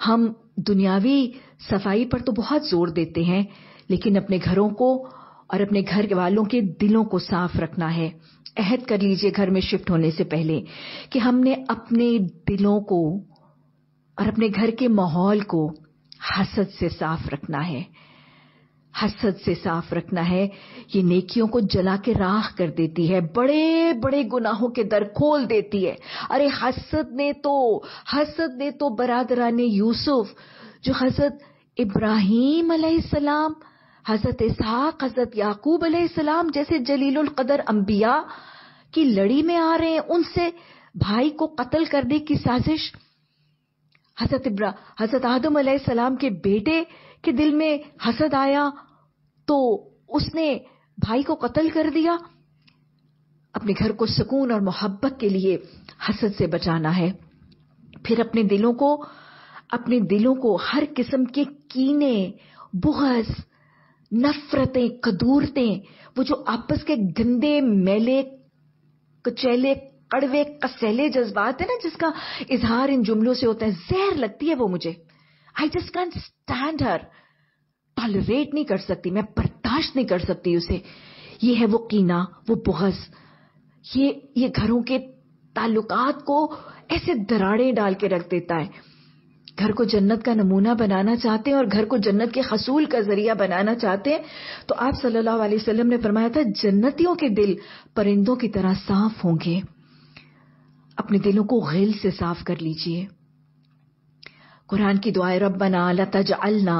हम दुनियावी सफाई पर तो बहुत जोर देते हैं लेकिन अपने घरों को और अपने घर वालों के दिलों को साफ रखना है अहद कर लीजिए घर में शिफ्ट होने से पहले कि हमने अपने दिलों को और अपने घर के माहौल को हसद से साफ रखना है हसद से साफ रखना है ये नेकियों को जला के राख कर देती है बड़े बड़े गुनाहों के दर खोल देती है अरे हसद ने तो हसद ने तो बरादरा ने यूसुफ जो हजरत इब्राहिम सलाम हजरत इसहाक हजरत याकूब सलाम जैसे जलीलुल कदर अंबिया की लड़ी में आ रहे हैं उनसे भाई को कत्ल करने की साजिश हजरत इब्रा हजरत आदम सलाम के बेटे कि दिल में हसद आया तो उसने भाई को कत्ल कर दिया अपने घर को सुकून और मोहब्बत के लिए हसद से बचाना है फिर अपने दिलों को अपने दिलों को हर किस्म के कीने बुहस नफरतें कदूरतें वो जो आपस के गंदे मेले कचैले कड़वे कसैले जज्बात है ना जिसका इजहार इन जुमलों से होता है जहर लगती है वो मुझे I just can't stand her tolerate नहीं कर सकती मैं बर्दाश्त नहीं कर सकती उसे ये है वो कीना वो बहस ये ये घरों के ताल्लुकात को ऐसे दराड़े डाल के रख देता है घर को जन्नत का नमूना बनाना चाहते हैं और घर को जन्नत के हसूल का जरिया बनाना चाहते हैं तो आप सल्लल्लाहु अलैहि वसल्लम ने फरमाया था जन्नतियों के दिल परिंदों की तरह साफ होंगे अपने दिलों को गिल से साफ कर लीजिए कुरान की दुआ रबना लतज अलना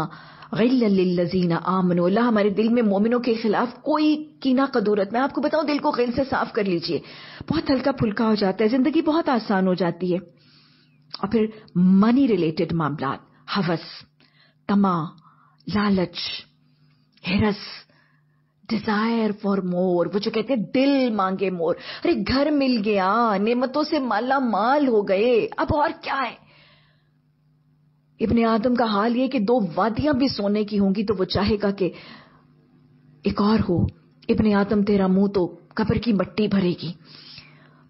गल्लजीना आमन अल्लाह हमारे दिल में मोमिनों के खिलाफ कोई कीना कदूरत मैं आपको बताऊं दिल को गिल से साफ कर लीजिए बहुत हल्का फुल्का हो जाता है जिंदगी बहुत आसान हो जाती है और फिर मनी रिलेटेड मामला हवस तमा लालच हिरस डिजायर फॉर मोर वो जो कहते हैं दिल मांगे मोर अरे घर मिल गया नेमतों से माला माल हो गए अब और क्या है इबन आदम का हाल यह कि दो वादियां भी सोने की होंगी तो वो चाहेगा कि एक और हो इबन आदम तेरा मुंह तो कब्र की मट्टी भरेगी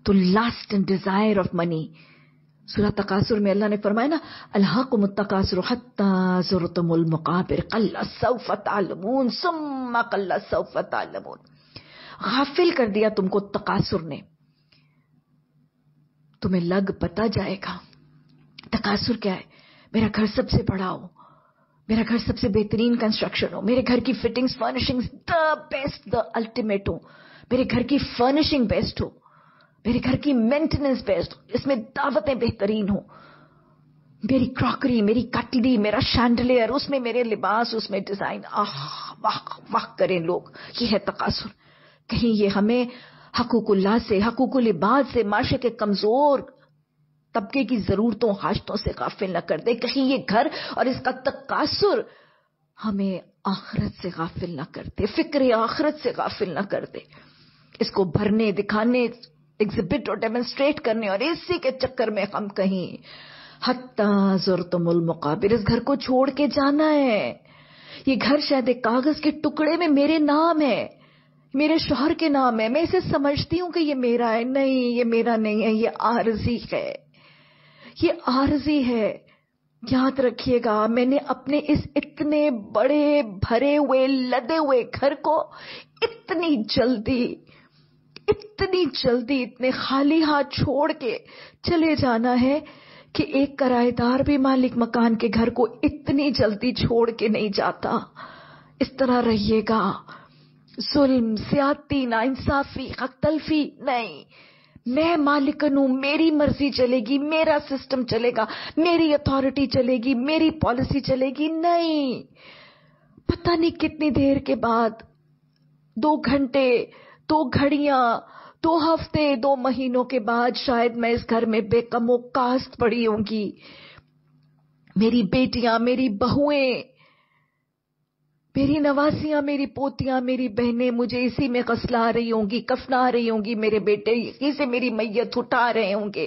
तो lust and desire of money सुरा तकासुर में अल्लाह ने फरमाया ना अल्हक मुतकासुर हत्ताजुरतमुल मुकाबिर कल्ला सुम्मा कल्ला सऊफत आलमून गाफिल कर दिया तुमको तकासुर ने तुम्हें लग पता जाएगा तकासुर क्या है मेरा घर सबसे बड़ा हो मेरा घर सबसे बेहतरीन कंस्ट्रक्शन हो मेरे घर की fittings furnishings the best the ultimate हो मेरे घर की फर्निशिंग बेस्ट हो मेरे घर की मेंटेनेंस बेस्ट हो इसमें दावतें बेहतरीन हो मेरी क्रॉकरी मेरी कटली मेरा शैंडलेयर उसमें मेरे लिबास उसमें डिजाइन आह वाह वाह करें लोग ये है तकासुर कहीं ये हमें हकूकुल्ला से हकूकुल लिबास से माशे के कमजोर तबके की ज़रूरतों हाजतों से गाफिल न कर दे कहीं ये घर और इसका तकासुर हमें आखरत से गाफिल ना कर दे फिक्र आखरत से गाफिल ना कर दे इसको भरने दिखाने एग्जिबिट और डेमोन्स्ट्रेट करने और इसी के चक्कर में हम कहीं हत्ता जुरतमुल मुकाबिर इस घर को छोड़ के जाना है ये घर शायद एक कागज के टुकड़े में मेरे नाम है मेरे शोहर के नाम है मैं इसे समझती हूं कि ये मेरा है नहीं ये मेरा नहीं है ये आरजी है ये आरजी है याद रखिएगा मैंने अपने इस इतने बड़े भरे हुए लदे हुए घर को इतनी जल्दी इतनी जल्दी इतने खाली हाथ छोड़ के चले जाना है कि एक किराएदार भी मालिक मकान के घर को इतनी जल्दी छोड़ के नहीं जाता इस तरह रहिएगा जुल्म ना इंसाफी हक तलफी नहीं मैं मालिकन हूं मेरी मर्जी चलेगी मेरा सिस्टम चलेगा मेरी अथॉरिटी चलेगी मेरी पॉलिसी चलेगी नहीं पता नहीं कितनी देर के बाद दो घंटे दो घड़िया दो हफ्ते दो महीनों के बाद शायद मैं इस घर में बेकमो कास्त पड़ी होंगी मेरी बेटियां मेरी बहुएं मेरी नवासियां मेरी पोतियां मेरी बहनें मुझे इसी में कसला रही होंगी कफना रही होंगी मेरे बेटे इसी से मेरी मैयत उठा रहे होंगे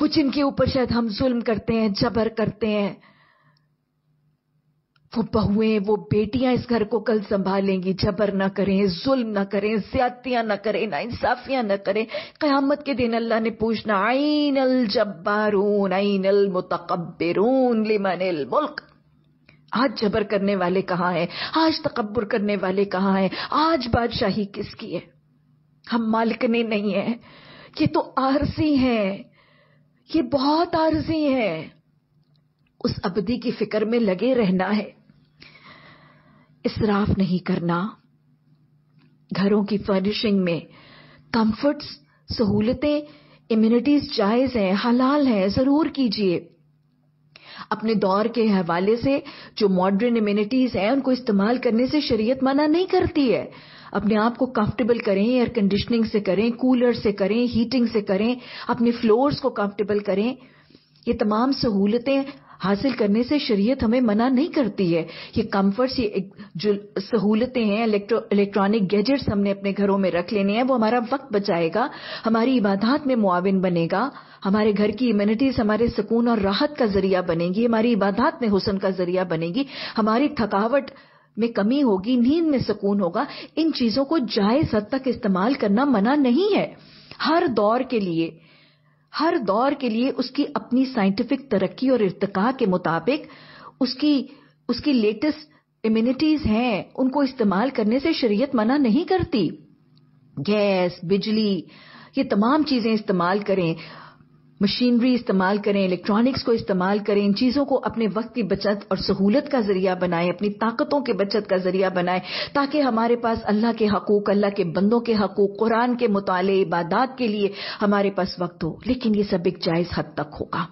वो जिनके ऊपर शायद हम जुल्म करते हैं जबर करते हैं वो बहुएं वो बेटियां इस घर को कल संभालेंगी जबर ना करें जुल्म ना करें ज्यादतियां ना करें ना इंसाफियां ना करें कयामत के दिन अल्लाह ने पूछना आइन अल जब्बारून आइन अल मुतकबरून लिमन मुल्क आज जबर करने वाले कहाँ हैं आज तकबर करने वाले कहाँ हैं आज बादशाही किसकी है हम मालिकने नहीं है ये तो आरसी हैं ये बहुत आरजी हैं उस अवधि की फिक्र में लगे रहना है इसराफ नहीं करना घरों की फर्निशिंग में कंफर्ट्स सहूलतें इम्यूनिटीज जायज हैं हलाल हैं जरूर कीजिए अपने दौर के हवाले से जो मॉडर्न इम्यूनिटीज हैं उनको इस्तेमाल करने से शरीयत मना नहीं करती है अपने आप को कंफर्टेबल करें एयर कंडीशनिंग से करें कूलर से करें हीटिंग से करें अपने फ्लोर्स को कंफर्टेबल करें ये तमाम सहूलतें हासिल करने से शरीयत हमें मना नहीं करती है ये कंफर्ट्स ये जो सहूलतें हैं इलेक्ट्रॉनिक गैजेट्स हमने अपने घरों में रख लेने हैं वो हमारा वक्त बचाएगा हमारी इबादत में मुआविन बनेगा हमारे घर की इम्यूनिटीज हमारे सुकून और राहत का जरिया बनेगी हमारी इबादत में हुसन का जरिया बनेगी हमारी थकावट में कमी होगी नींद में सुकून होगा इन चीजों को जायज हद तक इस्तेमाल करना मना नहीं है हर दौर के लिए हर दौर के लिए उसकी अपनी साइंटिफिक तरक्की और इरतका के मुताबिक उसकी उसकी लेटेस्ट इम्यूनिटीज हैं उनको इस्तेमाल करने से शरीयत मना नहीं करती गैस बिजली ये तमाम चीजें इस्तेमाल करें मशीनरी इस्तेमाल करें इलेक्ट्रॉनिक्स को इस्तेमाल करें इन चीज़ों को अपने वक्त की बचत और सहूलत का जरिया बनाएं अपनी ताकतों की बचत का जरिया बनाएं ताकि हमारे पास अल्लाह के हकूक अल्लाह के बंदों के हकूक कुरान के मुताले इबादात के लिए हमारे पास वक्त हो लेकिन ये सब एक जायज़ हद तक होगा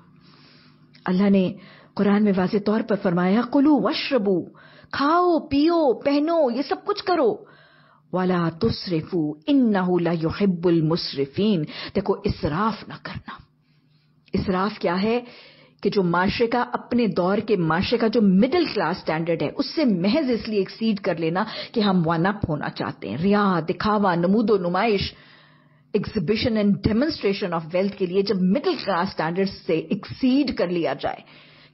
अल्लाह ने कुरान में वाज तौर पर फरमाया कुलू वशरबू खाओ पियो पहनो ये सब कुछ करो वाला तुसरफू इन नहबुल मुसरफीन देखो इसराफ ना करना इसराफ क्या है कि जो माशरे का अपने दौर के माशरे का जो मिडिल क्लास स्टैंडर्ड है उससे महज इसलिए एक्सीड कर लेना कि हम वन अप होना चाहते हैं रिया दिखावा नमूदो नुमाइश exhibition and demonstration of wealth के लिए जब मिडिल क्लास स्टैंडर्ड से एक्सीड कर लिया जाए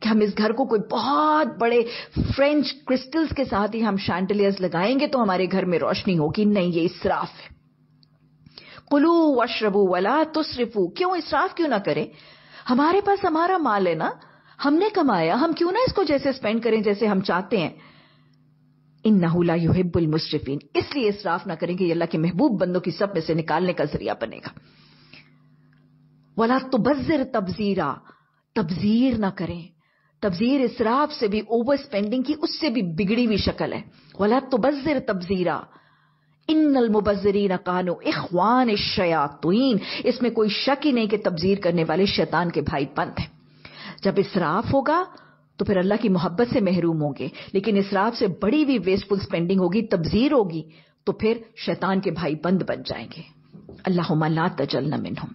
कि हम इस घर को कोई बहुत बड़े फ्रेंच क्रिस्टल्स के साथ ही हम शैंडलियर्स लगाएंगे तो हमारे घर में रोशनी होगी नहीं ये इसराफ है कुलू वशरबू वला तुसरिफू क्यों इसराफ क्यों ना करें हमारे पास हमारा माल है ना हमने कमाया हम क्यों ना इसको जैसे स्पेंड करें जैसे हम चाहते हैं इन नहुला युहिबुल मुशरफिन इसलिए इसराफ ना करेंगे अल्लाह के महबूब बंदों की सब में से निकालने का जरिया बनेगा वाला तो बजर तबजीरा तबजीर ना करें तबजीर इसराफ से भी ओवर स्पेंडिंग की उससे भी बिगड़ी हुई शक्ल है वाला तो बजर तबजीरा इन्नल मुबजरीन कानो इखवान शयातुन इसमें कोई शक ही नहीं कि तब्जीर करने वाले शैतान के भाई बंद हैं जब इसराफ होगा तो फिर अल्लाह की मोहब्बत से महरूम होंगे लेकिन इसराफ से बड़ी भी वेस्टफुल स्पेंडिंग होगी तब्जीर होगी तो फिर शैतान के भाई बंद बन जाएंगे अल्लाह ला तजलना मिनहुम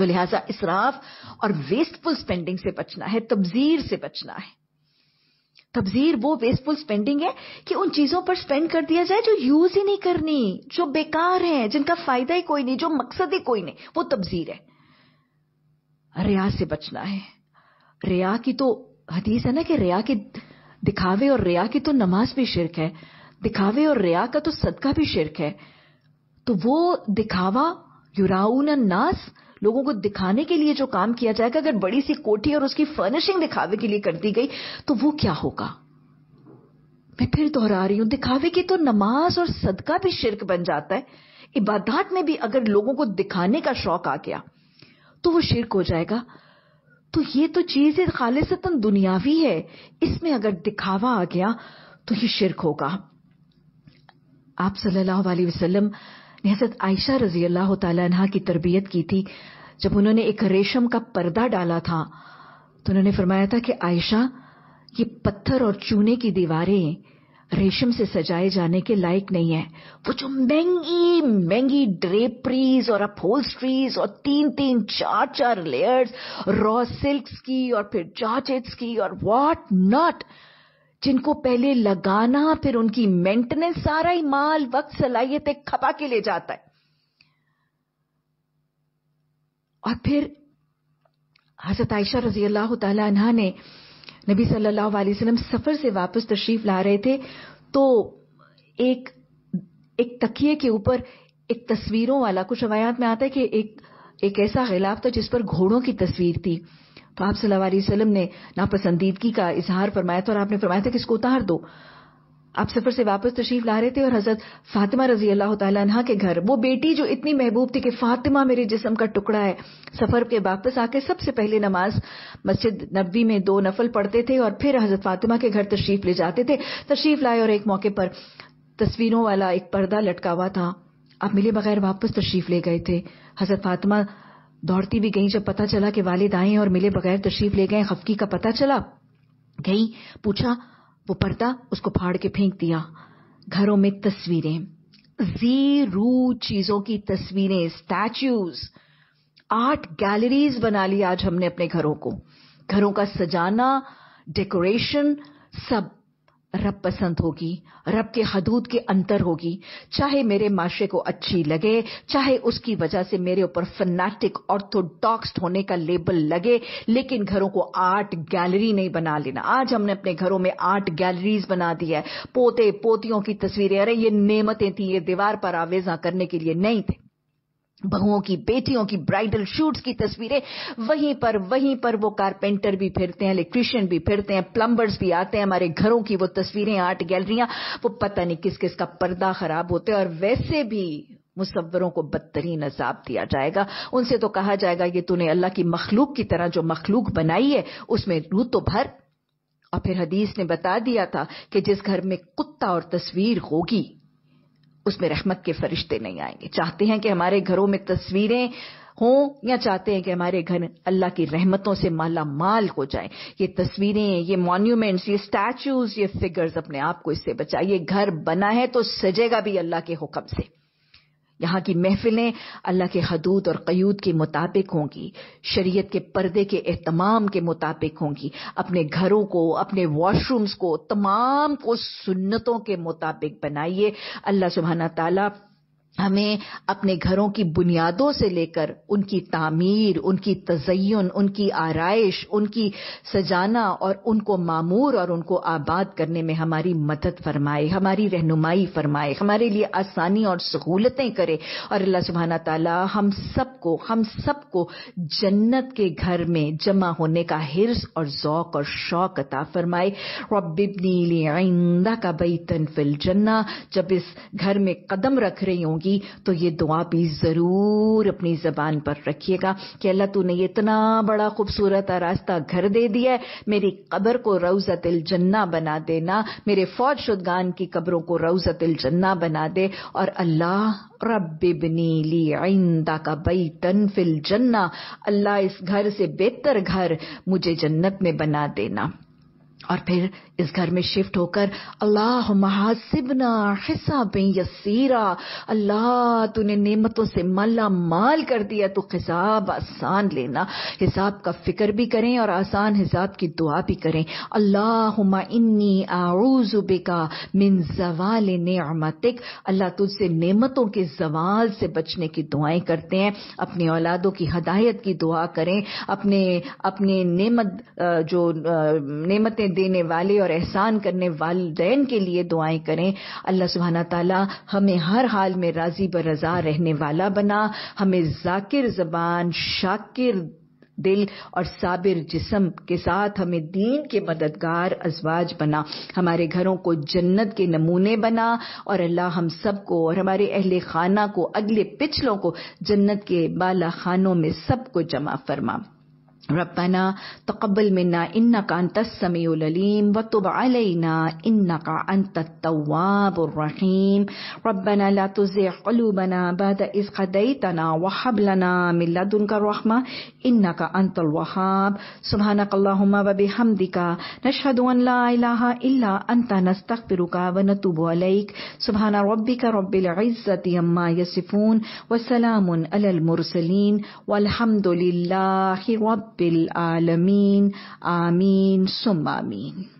तो लिहाजा इसराफ और वेस्टफुल स्पेंडिंग से बचना है तब्जीर से बचना है तबजीर वो वेस्टफुल स्पेंडिंग है कि उन चीज़ों पर स्पेंड कर दिया जाए जो यूज़ ही नहीं करनी जो बेकार है जिनका फ़ायदा ही कोई नहीं जो मकसद ही कोई नहीं वो तबजीर है रिया से बचना है रिया की तो हदीस है ना कि रिया के दिखावे और रिया की तो नमाज भी शिरक है दिखावे और रिया का तो सदका भी शिरक है तो वो दिखावा युराउन नास लोगों को दिखाने के लिए जो काम किया जाएगा अगर बड़ी सी कोठी और उसकी फर्निशिंग दिखावे के लिए कर दी गई तो वो क्या होगा मैं फिर दोहरा रही हूं दिखावे की तो नमाज और सदका भी शिरक बन जाता है इबादत में भी अगर लोगों को दिखाने का शौक आ गया तो वो शिरक हो जाएगा तो ये तो चीज खालिशतन दुनियावी है इसमें अगर दिखावा आ गया तो ये शिरक होगा आप सल्लल्लाहु अलैहि वसल्लम हजरत आयशा रजी अल्लाह तला की तरबियत की थी जब उन्होंने एक रेशम का पर्दा डाला था तो उन्होंने फरमाया था कि आयशा ये पत्थर और चूने की दीवारें रेशम से सजाए जाने के लायक नहीं है वो जो महंगी महंगी ड्रेपरीज और अपहोल्स्ट्रीज और तीन तीन चार चार लेयर्स रॉ सिल्क की और फिर जॉर्जेट्स की और व्हाट नॉट जिनको पहले लगाना फिर उनकी मेंटेनेंस सारा ही माल वक्त सलाहियत एक खपा के ले जाता है और फिर हजरत आयशा रजी अल्लाह तहा ने नबी सल्लल्लाहु अलैहि वसल्लम सफर से वापस तशरीफ ला रहे थे तो एक एक तकिए के ऊपर एक तस्वीरों वाला कुछ रवायात में आता है कि एक एक ऐसा गिलाफ था जिस पर घोड़ों की तस्वीर थी तो आप वसल्लम ने नापसंदीदगी का इजहार फरमाया था और आपने फरमाया था कि इसको उतार दो आप सफर से वापस तशरीफ ला रहे थे और हजरत फातिमा रजी अल्लाह तहा के घर वो बेटी जो इतनी महबूब थी कि फातिमा मेरे जिसम का टुकड़ा है सफर के वापस आके सबसे पहले नमाज मस्जिद नबी में दो नफल पढ़ते थे और फिर हजरत फातिमा के घर तशरीफ ले जाते थे तशरीफ लाए और एक मौके पर तस्वीरों वाला एक पर्दा लटका हुआ था आप मिले बगैर वापस तशरीफ ले गए थे हजरत फातिमा दौड़ती भी गई जब पता चला कि वालिद आए और मिले बगैर तशरीफ ले गए खफकी का पता चला गई पूछा वो पर्दा उसको फाड़ के फेंक दिया घरों में तस्वीरें जीरू चीजों की तस्वीरें स्टैचूज आर्ट गैलरीज बना ली आज हमने अपने घरों को घरों का सजाना डेकोरेशन सब रब पसंद होगी रब के हदूद के अंतर होगी चाहे मेरे माशे को अच्छी लगे चाहे उसकी वजह से मेरे ऊपर फनाटिक ऑर्थोडॉक्स होने का लेबल लगे लेकिन घरों को आर्ट गैलरी नहीं बना लेना आज हमने अपने घरों में आर्ट गैलरीज बना दी है पोते पोतियों की तस्वीरें अरे ये नेमतें थी ये दीवार पर आवेजा करने के लिए नहीं थे बहुओं की बेटियों की ब्राइडल शूट्स की तस्वीरें वहीं पर वहीं पर वो कारपेंटर भी फिरते हैं इलेक्ट्रिशियन भी फिरते हैं प्लम्बर्स भी आते हैं हमारे घरों की वो तस्वीरें आर्ट गैलरियां वो पता नहीं किस किस का पर्दा खराब होते हैं और वैसे भी मुसवरों को बदतरीन अजाब दिया जाएगा उनसे तो कहा जाएगा कि तूने अल्लाह की मखलूक की तरह जो मखलूक बनाई है उसमें रू तो भर और फिर हदीस ने बता दिया था कि जिस घर में कुत्ता और तस्वीर होगी उसमें रहमत के फरिश्ते नहीं आएंगे चाहते हैं कि हमारे घरों में तस्वीरें हों या चाहते हैं कि हमारे घर अल्लाह की रहमतों से माला माल हो जाए ये तस्वीरें ये मॉन्यूमेंट्स ये स्टैचूज ये फिगर्स अपने आप को इससे बचाए ये घर बना है तो सजेगा भी अल्लाह के हुक्म से यहाँ की महफिलें अल्लाह के हदूद और कयूद के मुताबिक होंगी शरीयत के पर्दे के एहतमाम के मुताबिक होंगी अपने घरों को अपने वॉशरूम्स को तमाम को सुन्नतों के मुताबिक बनाइए अल्लाह सुबहाना ताला हमें अपने घरों की बुनियादों से लेकर उनकी तामीर उनकी तजयन उनकी आरइश उनकी सजाना और उनको मामूर और उनको आबाद करने में हमारी मदद फरमाए हमारी रहनुमाई फरमाए हमारे लिए आसानी और सहूलतें करे और अल्लाह सुबहाना ताला हम सबको हम सबको जन्नत के घर में जमा होने का हिरस और ओक़ और शौक अता फरमाए रबिबनी आइंदा का बैतन फिल जन्ना जब इस घर में कदम रख रही हूँ होंगी तो ये दुआ भी ज़रूर अपनी ज़बान पर रखिएगा कि अल्लाह तूने ये इतना बड़ा खूबसूरत रास्ता घर दे दिया है मेरी कब्र को रउजतिल जन्ना बना देना मेरे फौज शुदगान की कब्रों को रउजतिल जन्ना बना दे और अल्लाह रबिबनी ली आइंदा का बई तन फिल जन्ना अल्लाह इस घर से बेहतर घर मुझे जन्नत में बना देना और फिर इस घर में शिफ्ट होकर अल्लाह महासिबना हिसाबें यसीरा अल्लाह तूने नेमतों से मला माल कर दिया तो खिसाब आसान लेना हिसाब का फिक्र भी करें और आसान हिसाब की दुआ भी करें अल्लाह इन्नी आऊजुबे का मिन जवाल नमतिक अल्लाह तुझसे नेमतों के जवाल से बचने की दुआएं करते हैं अपनी औलादों की हदायत की दुआ करें अपने अपने नेमत जो नेमतें देने वाले और और एहसान करने वालदेन के लिए दुआएं करें अल्लाह सुबहाना ताला हमें हर हाल में राजी ब रजा रहने वाला बना हमें जाकिर जबान शाकिर दिल और साबिर जिसम के साथ हमें दीन के मददगार अजवाज बना हमारे घरों को जन्नत के नमूने बना और अल्लाह हम सबको और हमारे अहले खाना को अगले पिछलों को जन्नत के बाला खानों में सबको जमा फरमा ربنا تقبل منا انك انت السميع العليم وتب علينا انك انت التواب الرحيم ربنا لا تزغ قلوبنا بعد اذ هديتنا وهب لنا من لدنك الرحمه انك انت الوهاب سبحانك اللهم وبحمدك نشهد ان لا اله الا انت نستغفرك ونتوب اليك سبحان ربك رب العزه عما يصفون وسلام على المرسلين والحمد لله رب العالمين آمين ثم آمين